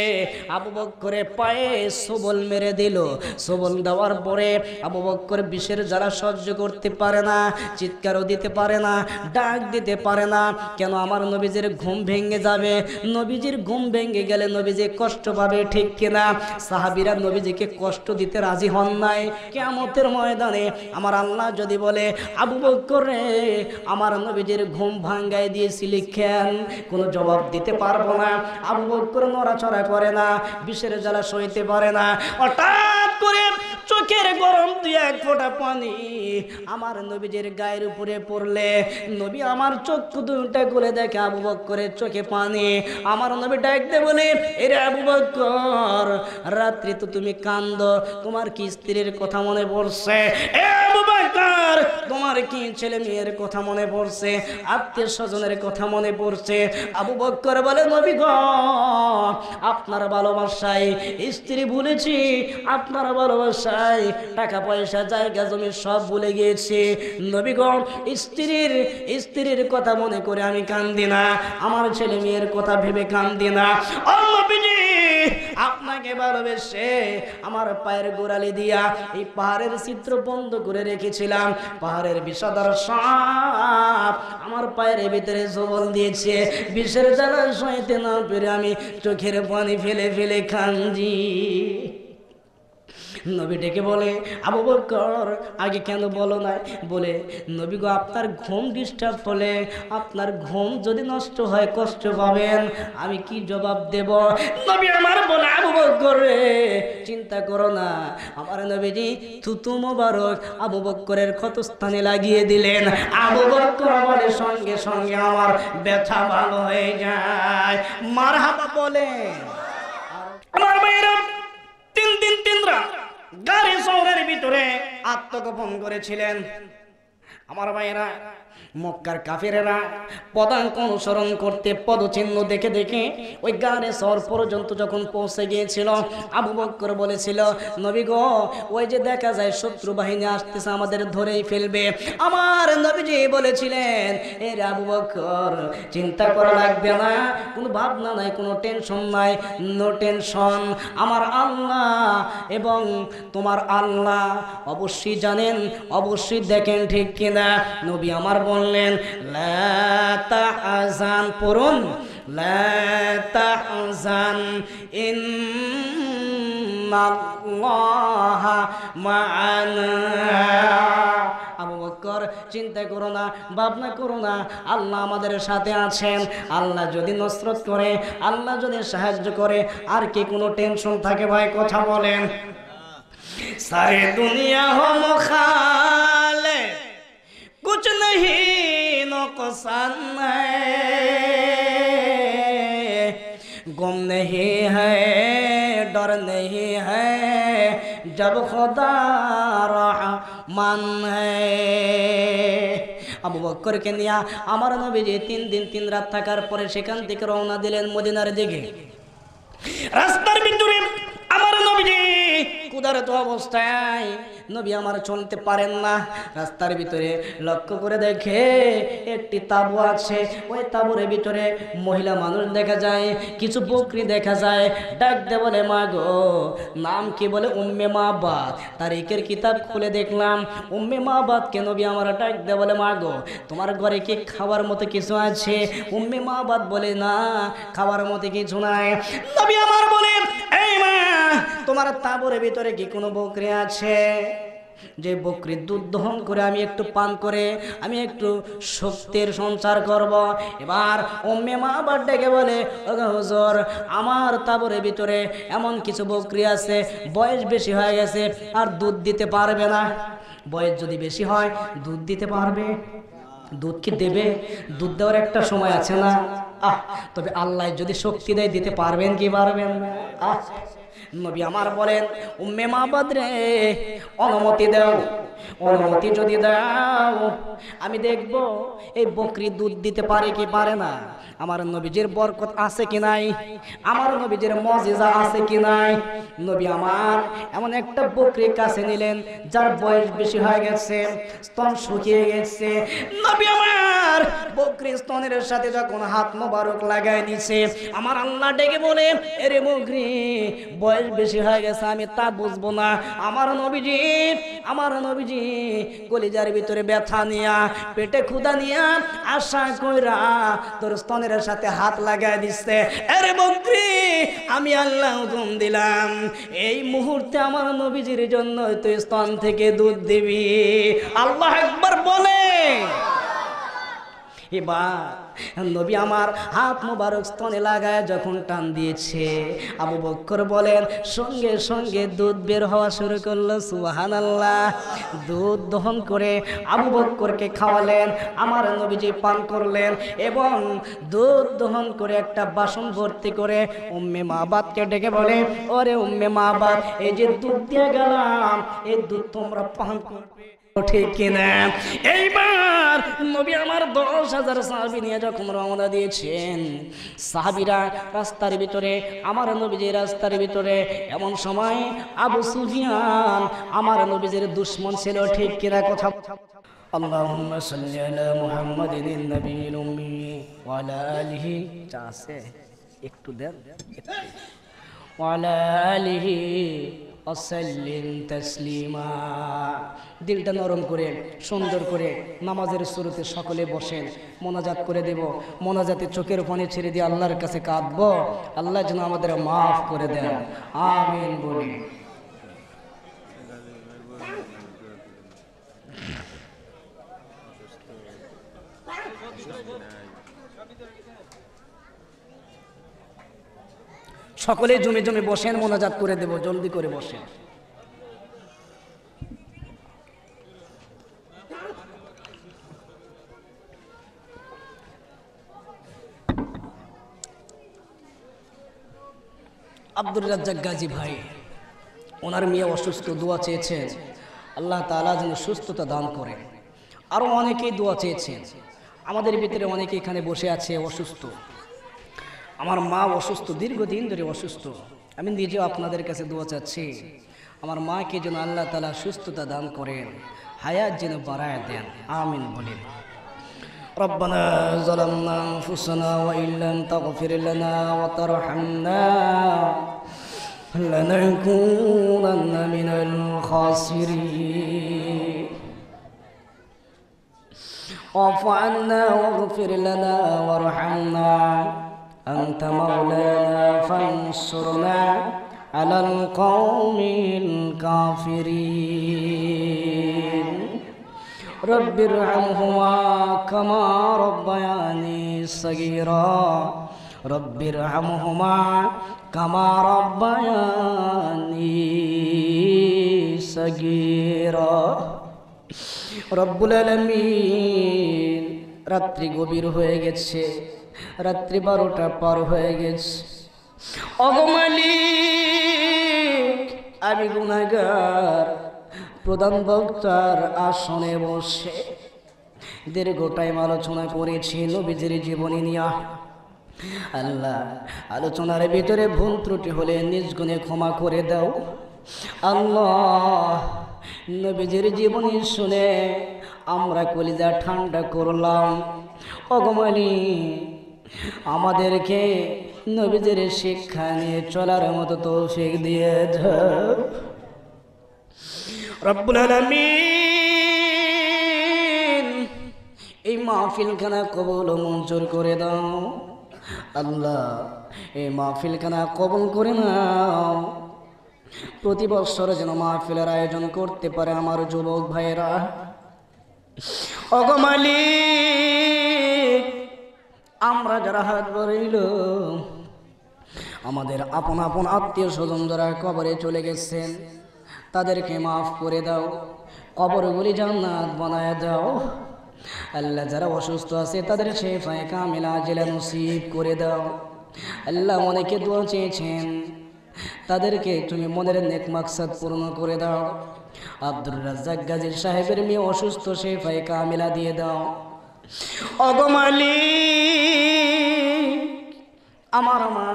আবু বকরে পায়ে সবল মেরে দিল সবল দেওয়ার পরে আবু বকর বিষের যারা সহ্য করতে পারে না চিৎকারও দিতে পারে না ডাক দিতে পারে না কেন আমার নবীজির ঘুম ভেঙে যাবে নবীজির ঘুম ভেঙে গেলে নবীজি কষ্ট পাবে ঠিক কিনা সাহাবিরা নবীজিকে কষ্ট দিতে রাজি হন নাই কেমতের ময়দানে আমার আল্লাহ যদি বলে আবু বকরে আমার নবীজির ঘুম ভাঙ্গাই দিয়েছিলি খেন কোনো জবাব দিতে পারবো না আবু বকর নড়াচড়া করে না বিষের জ্বালা সইতে পারে না হঠাৎ করে চোখের গরম দিয়ে এক ফোঁটা পানি আমার নবীজির গায়ের উপরে পড়লে নবী আমার চক্ষু দুটা গোলে দেখে আবু বক্করের চোখে পানি আমার নবী ডাকতে বলে এরে আবু বক্কর রাত্রি তো তুমি কান্দ তোমার কি স্ত্রীর কথা মনে পড়ছে এ আবু তোমার কি ছেলে মেয়ের কথা মনে পড়ছে আত্মীয় স্বজনের কথা মনে পড়ছে আবু বক্কর বলে নবী আপনার ভালোবাসায় স্ত্রী ভুলেছি আপনার ভালোবাসায় টাকা পয়সা জায়গা জমি সব ভুলে গিয়েছি নবীগণ স্ত্রীর স্ত্রীর কথা মনে মনে করে আমি কান্দি না আমার ছেলে মেয়ের কথা ভেবে কান্দি না আপনাকে ভালোবেসে আমার পায়ের গোড়ালি দিয়া এই পাহাড়ের চিত্র বন্ধ করে রেখেছিলাম পাহাড়ের বিষাদার সাপ আমার পায়ের ভিতরে জবল দিয়েছে বিষের জ্বালা সইতে না পেরে আমি চোখের পানি ফেলে ফেলে খানজি নবী ডেকে বলে আবু বকর আগে কেন বলো নাই বলে নবী গো আপনার ঘুম ডিস্টার্ব হলে আপনার ঘুম যদি নষ্ট হয় কষ্ট পাবেন আমি কি জবাব দেব নবী আমার বলে আবু বকর রে চিন্তা করো না আমার নবীজি থুতু মোবারক আবু বকরের ক্ষত স্থানে লাগিয়ে দিলেন আবু বকর বলে সঙ্গে সঙ্গে আমার ব্যথা ভালো হয়ে যায় মার হাবা বলেন আমার ভাইয়েরা তিন দিন তিন রাত গাড়ি শহরের ভিতরে আত্মগোপন করেছিলেন আমার ভাইয়েরা মক্কার কাফেরেরা পদাঙ্ক অনুসরণ করতে পদচিহ্ন দেখে দেখে ওই গানে শহর পর্যন্ত যখন পৌঁছে গিয়েছিল আবু বক্কর বলেছিল নবী গো ওই যে দেখা যায় শত্রু বাহিনী আসতেছে আমাদের ধরেই ফেলবে আমার নবীজি বলেছিলেন এ আবু বক্কর চিন্তা করা লাগবে না কোনো ভাবনা নাই কোনো টেনশন নাই নো টেনশন আমার আল্লাহ এবং তোমার আল্লাহ অবশ্যই জানেন অবশ্যই দেখেন ঠিক কিনা নবী আমার বল বললেন আজান পড়ুন আজান ইন চিন্তা করো না ভাবনা করো না আল্লাহ আমাদের সাথে আছেন আল্লাহ যদি নসরত করে আল্লাহ যদি সাহায্য করে আর কি কোনো টেনশন থাকে ভাই কথা বলেন সারে দুনিয়া হোম খা कुछ नहीं नुकसान है गुम नहीं है डर नहीं है जब खुदा रहमान है আবু বক্করকে নিয়ে আমার নবীজি তিন দিন তিন রাত থাকার পরে সেখান থেকে রওনা দিলেন মদিনার দিকে রাস্তার ভিতরে আমার নবীজি কুদারত অবস্থায় নবী আমার চলতে পারেন না রাস্তার ভিতরে লক্ষ্য করে দেখে একটি তাবু আছে ওই তাবুর ভিতরে মহিলা মানুষ দেখা যায় কিছু বকরি দেখা যায় ডাক দে বলে মা গো নাম কি বলে উম্মে মা বাদ তারিখের কিতাব খুলে দেখলাম উম্মে মা বাদকে নবী আমার ডাক দে বলে মা গো তোমার ঘরে কি খাওয়ার মতো কিছু আছে উম্মে মা বাদ বলে না খাবার মতো কিছু নাই নবী আমার বলে এই মা তোমার তাবুর ভিতরে কি কোনো বকরি আছে যে বকরির দুধ দহন করে আমি একটু পান করে আমি একটু শক্তির সঞ্চার করব এবার অম্মে মা আবার ডেকে বলে হুজুর আমার তাবরের ভিতরে এমন কিছু বকরি আছে বয়স বেশি হয়ে গেছে আর দুধ দিতে পারবে না বয়স যদি বেশি হয় দুধ দিতে পারবে দুধ কি দেবে দুধ দেওয়ার একটা সময় আছে না আহ তবে আল্লাহ যদি শক্তি দেয় দিতে পারবেন কি পারবেন আহ নবী আমার বলেন উম্মে মা বাদরে অনুমতি দেও অনুমতি যদি দাও আমি দেখব এই বকরি দুধ দিতে পারে কি পারে না আমার নবীজির বরকত আছে কি নাই আমার নবীজির মজিজা আছে কি নাই নবী আমার এমন একটা বকরি কাছে নিলেন যার বয়স বেশি হয়ে গেছে স্তন শুকিয়ে গেছে নবী আমার বকরি স্তনের সাথে যখন হাত মোবারক লাগাই নিছে আমার আল্লাহ ডেকে বলে এরে বকরি বয়স বেশি হয়ে গেছে আমি তা বুঝবো না আমার নবীজি আমার নবীজি কলিজার ভিতরে ব্যথা নিয়া পেটে ক্ষুদা নিয়া আশা কইরা তোর স্তনের সাথে হাত লাগায় দিচ্ছে আরে মন্ত্রী আমি আল্লাহ হুকুম দিলাম এই মুহূর্তে আমার নবীজির জন্য তুই স্তন থেকে দুধ দিবি আল্লাহ একবার বলে এবার নবী আমার হাত মোবারক স্তনে লাগায় যখন টান দিয়েছে আবু বক্কর বলেন সঙ্গে সঙ্গে দুধ বের হওয়া শুরু করলো সুহান আল্লাহ দুধ দহন করে আবু বক্করকে খাওয়ালেন আমার নবীজি পান করলেন এবং দুধ দহন করে একটা বাসন ভর্তি করে উম্মে মাবাদকে ডেকে বলে ওরে উম্মে মাবাদ এই যে দুধ দিয়ে গেলাম এই দুধ তোমরা পান করবে ঠিক কিনা এইবার নবী আমার দশ হাজার সাহাবি নিয়ে যখন রওনা দিয়েছেন সাহাবিরা রাস্তার ভিতরে আমার নবীজির রাস্তার ভিতরে এমন সময় আবু সুফিয়ান আমার নবীজির দুশ্মন ছিল ঠিক কিনা কথা اللهم صل على محمد النبي الأمي وعلى অসাল্লিম তসলিমা দিলটা নরম করে সুন্দর করে নামাজের শুরুতে সকলে বসেন মোনাজাত করে দেব মোনাজাতে চোখের পানি ছেড়ে দিয়ে আল্লাহর কাছে কাঁদব আল্লাহ যেন আমাদের মাফ করে দেন আমিন বলি Thank আচ্ছা, you. আচ্ছা। সকলে জমে জমে বসেন মোনাজাত করে দেব জলদি করে বসেন আব্দুর রাজ্জাক গাজী ভাই ওনার মেয়ে অসুস্থ দোয়া চেয়েছেন আল্লাহ তালা যেন সুস্থতা দান করেন আরও অনেকেই দোয়া চেয়েছেন আমাদের ভিতরে অনেকে এখানে বসে আছে অসুস্থ আমার মা অসুস্থ দীর্ঘদিন ধরে অসুস্থ আমি নিজেও আপনাদের কাছে দোয়া চাচ্ছি আমার মাকে যেন আল্লাহ তালা সুস্থতা দান করেন হায়াত যেন বাড়ায় দেন আমিন বলেন ربنا ظلمنا أنفسنا وإن لم تغفر لنا وترحمنا لنكونن من الخاسرين واعف عنا واغفر لنا وارحمنا أنت مولانا فانصرنا على القوم الكافرين رب ارحمهما كما ربياني صغيرا رب ارحمهما كما ربياني صغيرا رب العالمين রাত্রি গভীর হয়ে গেছে রাত্রি বারোটা পার হয়ে গেছে অগমালি আমি গুণাগার প্রধান বক্তার আসনে বসে দীর্ঘ টাইম আলোচনা করেছি নবীজির জীবনী নিয়া আল্লাহ আলোচনার ভিতরে ভুল ত্রুটি হলে নিজ গুণে ক্ষমা করে দাও আল্লাহ নবীজির জীবনী শুনে আমরা কলিজা ঠান্ডা করলাম অগমালিক আমাদেরকে নবীদের শিক্ষা নিয়ে চলার মতো তো দিয়ে দিয়েছ আলামিন এই খানা কবল মঞ্জুর করে দাও আল্লাহ এই মাহফিল খানা কবল করে নাও প্রতি বছর যেন মাহফিলের আয়োজন করতে পারে আমার যুবক ভাইয়েরা অগমালী আমরা যারা হাত বাড়াইল আমাদের আপন আপন আত্মীয় স্বজন যারা কবরে চলে গেছেন তাদেরকে মাফ করে দাও কবরগুলি জান্নাত বানায় দাও আল্লাহ যারা অসুস্থ আছে তাদের শেফায় কামিলা জেলা নসিব করে দাও আল্লাহ অনেকে দোয়া চেয়েছেন তাদেরকে তুমি মনের নেক মাকসাদ পূর্ণ করে দাও আব্দুর রাজ্জাক গাজীর সাহেবের মেয়ে অসুস্থ শেফায় কামিলা দিয়ে দাও অগমালি আমার মা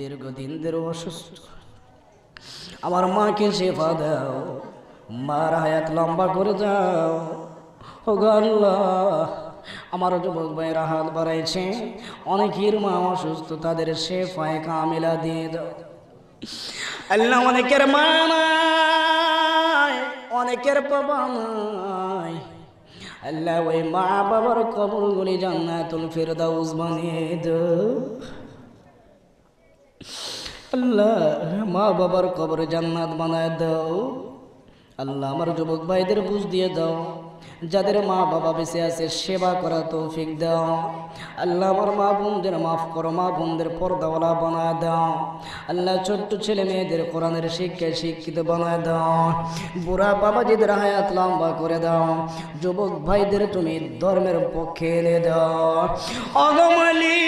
দীর্ঘদিন ধরে অসুস্থ আমার মাকে সেবা দাও মার হায়াত লম্বা করে যাও ও আল্লাহ আমার যুবক ভাইয়েরা হাত বাড়াইছে অনেকের মা অসুস্থ তাদের সেফায় কামিলা দিয়ে দাও আল্লাহ অনেকের মা নাই অনেকের বাবা নাই আল্লাহ ওই মা বাবার কবরগুলি জান্নাতুল ফেরদাউস বানিয়ে দো আল্লাহ মা বাবার কবর জান্নাত বানায় দাও আল্লাহ আমার যুবক ভাইদের বুঝ দিয়ে দাও যাদের মা বাবা বেঁচে আছে সেবা করা তৌফিক দাও আল্লাহ আমার মা বোনদের মাফ করো মা বোনদের পর্দাওয়ালা বানায় দাও আল্লাহ ছোট্ট ছেলে মেয়েদের কোরআনের শিক্ষায় শিক্ষিত বানায় দাও বুড়া বাবাজিদের হায়াত লম্বা করে দাও যুবক ভাইদের তুমি ধর্মের পক্ষে এনে দাও অগমালি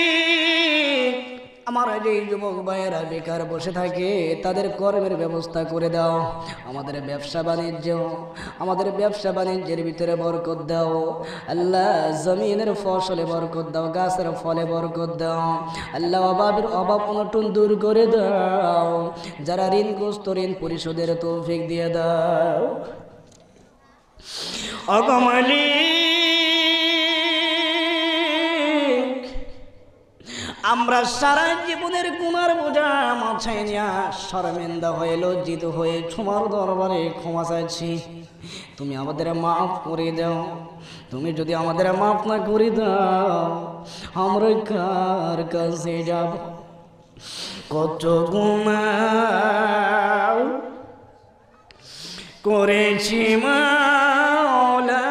আমার যে যুবক ভাইয়েরা বেকার বসে থাকে তাদের কর্মের ব্যবস্থা করে দাও আমাদের ব্যবসা বাণিজ্য আমাদের ব্যবসা বাণিজ্যের ভিতরে বরকত দাও আল্লাহ জমিনের ফসলে বরকত দাও গাছের ফলে বরকত দাও আল্লাহ অভাবের অভাব অনটন দূর করে দাও যারা ঋণগ্রস্ত ঋণ পরিশোধের তৌফিক দিয়ে দাও অগমালী আমরা সারা জীবনের গুনার বোঝা মাছায় নিয়া শর্মিন্দা হয়ে লজ্জিত হয়ে ছুমার দরবারে ক্ষমা চাইছি তুমি আমাদের মাফ করে দাও তুমি যদি আমাদের মাফ না করে দাও আমরা কার কাছে যাব কত গুণা করেছি মাওলা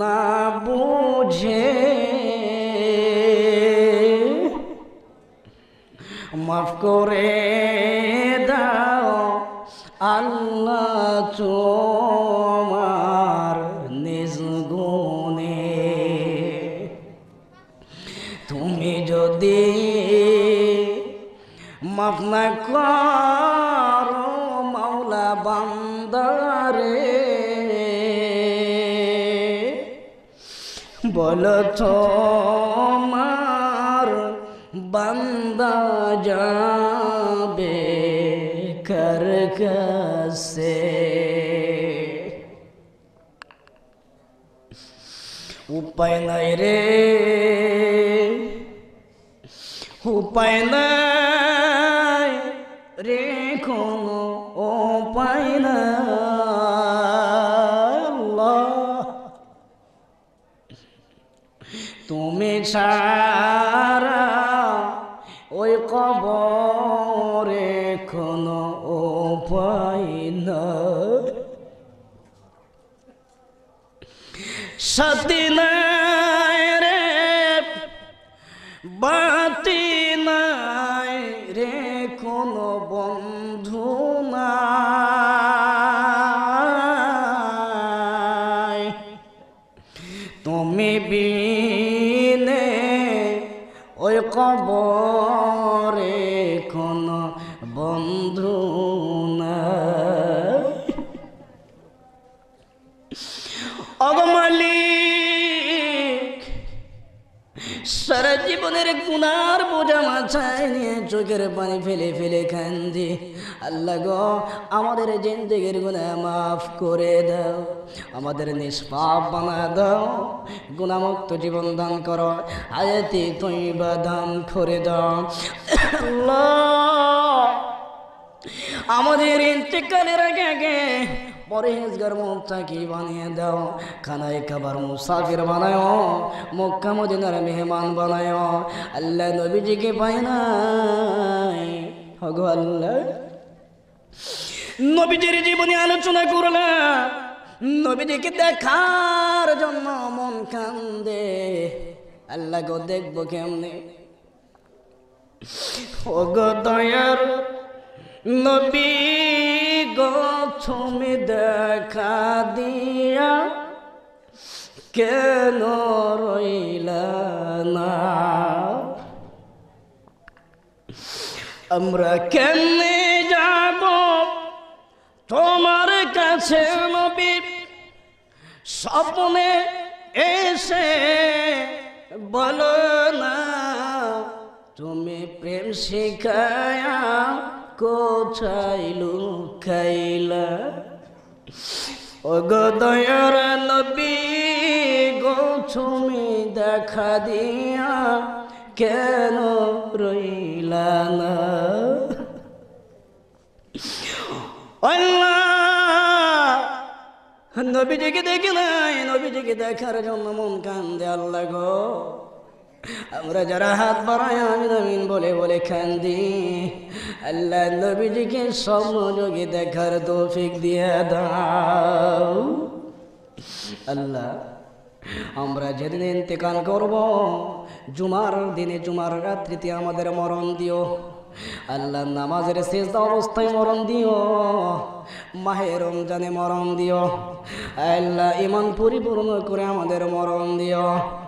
না বুঝে মাফ করে দাও আল্লাহ তোমার নিজ গুণে তুমি যদি মাফ না করো মাওলা বান্দারে বল মা বান্দা যাবে কর কাছে উপায় নাই রে উপায় নাই রে কোনো উপায় না তুমি ছাড়া সাথী নাই বাতি নাই কোনো বন্ধু তুমি বিনে ওই কবর উনার বোঝা মাছায় নিয়ে চোখের পানি ফেলে ফেলে কান্দি আল্লাহ গ আমাদের জিন্দিগির গুণা মাফ করে দাও আমাদের নিষ্পাপ বানা দাও গুণামুক্ত জীবন দান করো আয়াতি তুই বা দান করে দাও আল্লাহ আমাদের ইন্তেকালের আগে আগে পরেহেজগার মুখটাকে বানিয়ে দাও খানায় খাবার মুসাফির বানায় মক্কা মদিনার মেহমান বানায় আল্লাহ নবীজিকে পায় নাই হগ আল্লাহ নবীজির জীবনে আলোচনা করলাম নবীজিকে দেখার জন্য মন কান্দে আল্লাহ গো দেখবো কেমনি ও গো দয়ার নবী গো তুমি দেখা দিয়া কেন রইলা না আমরা কেমনে যাব তোমার কাছে নবী স্বপ্নে এসে বলো না তুমি প্রেম শিখায়া কোথায় খাইলা ও দয়ার নবী গো তুমি দেখা দিয়া কেন রইলা না নবীজিকে দেখি নাই নবীজিকে দেখার জন্য মন কান্দে আল্লাহ গো আমরা যারা হাত বাড়ায় আমি নবীন বলে বলে কান্দি আল্লাহ নবীজিকে সমযোগে দেখার তৌফিক দিয়ে দাও আল্লাহ আমরা যেদিন ইন্তেকাল করব জুমার দিনে জুমার রাত্রিতে আমাদের মরণ দিও আল্লাহ নামাজের শেষ অবস্থায় মরণ দিও মাহে রমজানে মরণ দিও আল্লাহ ইমান পরিপূর্ণ করে আমাদের মরণ দিও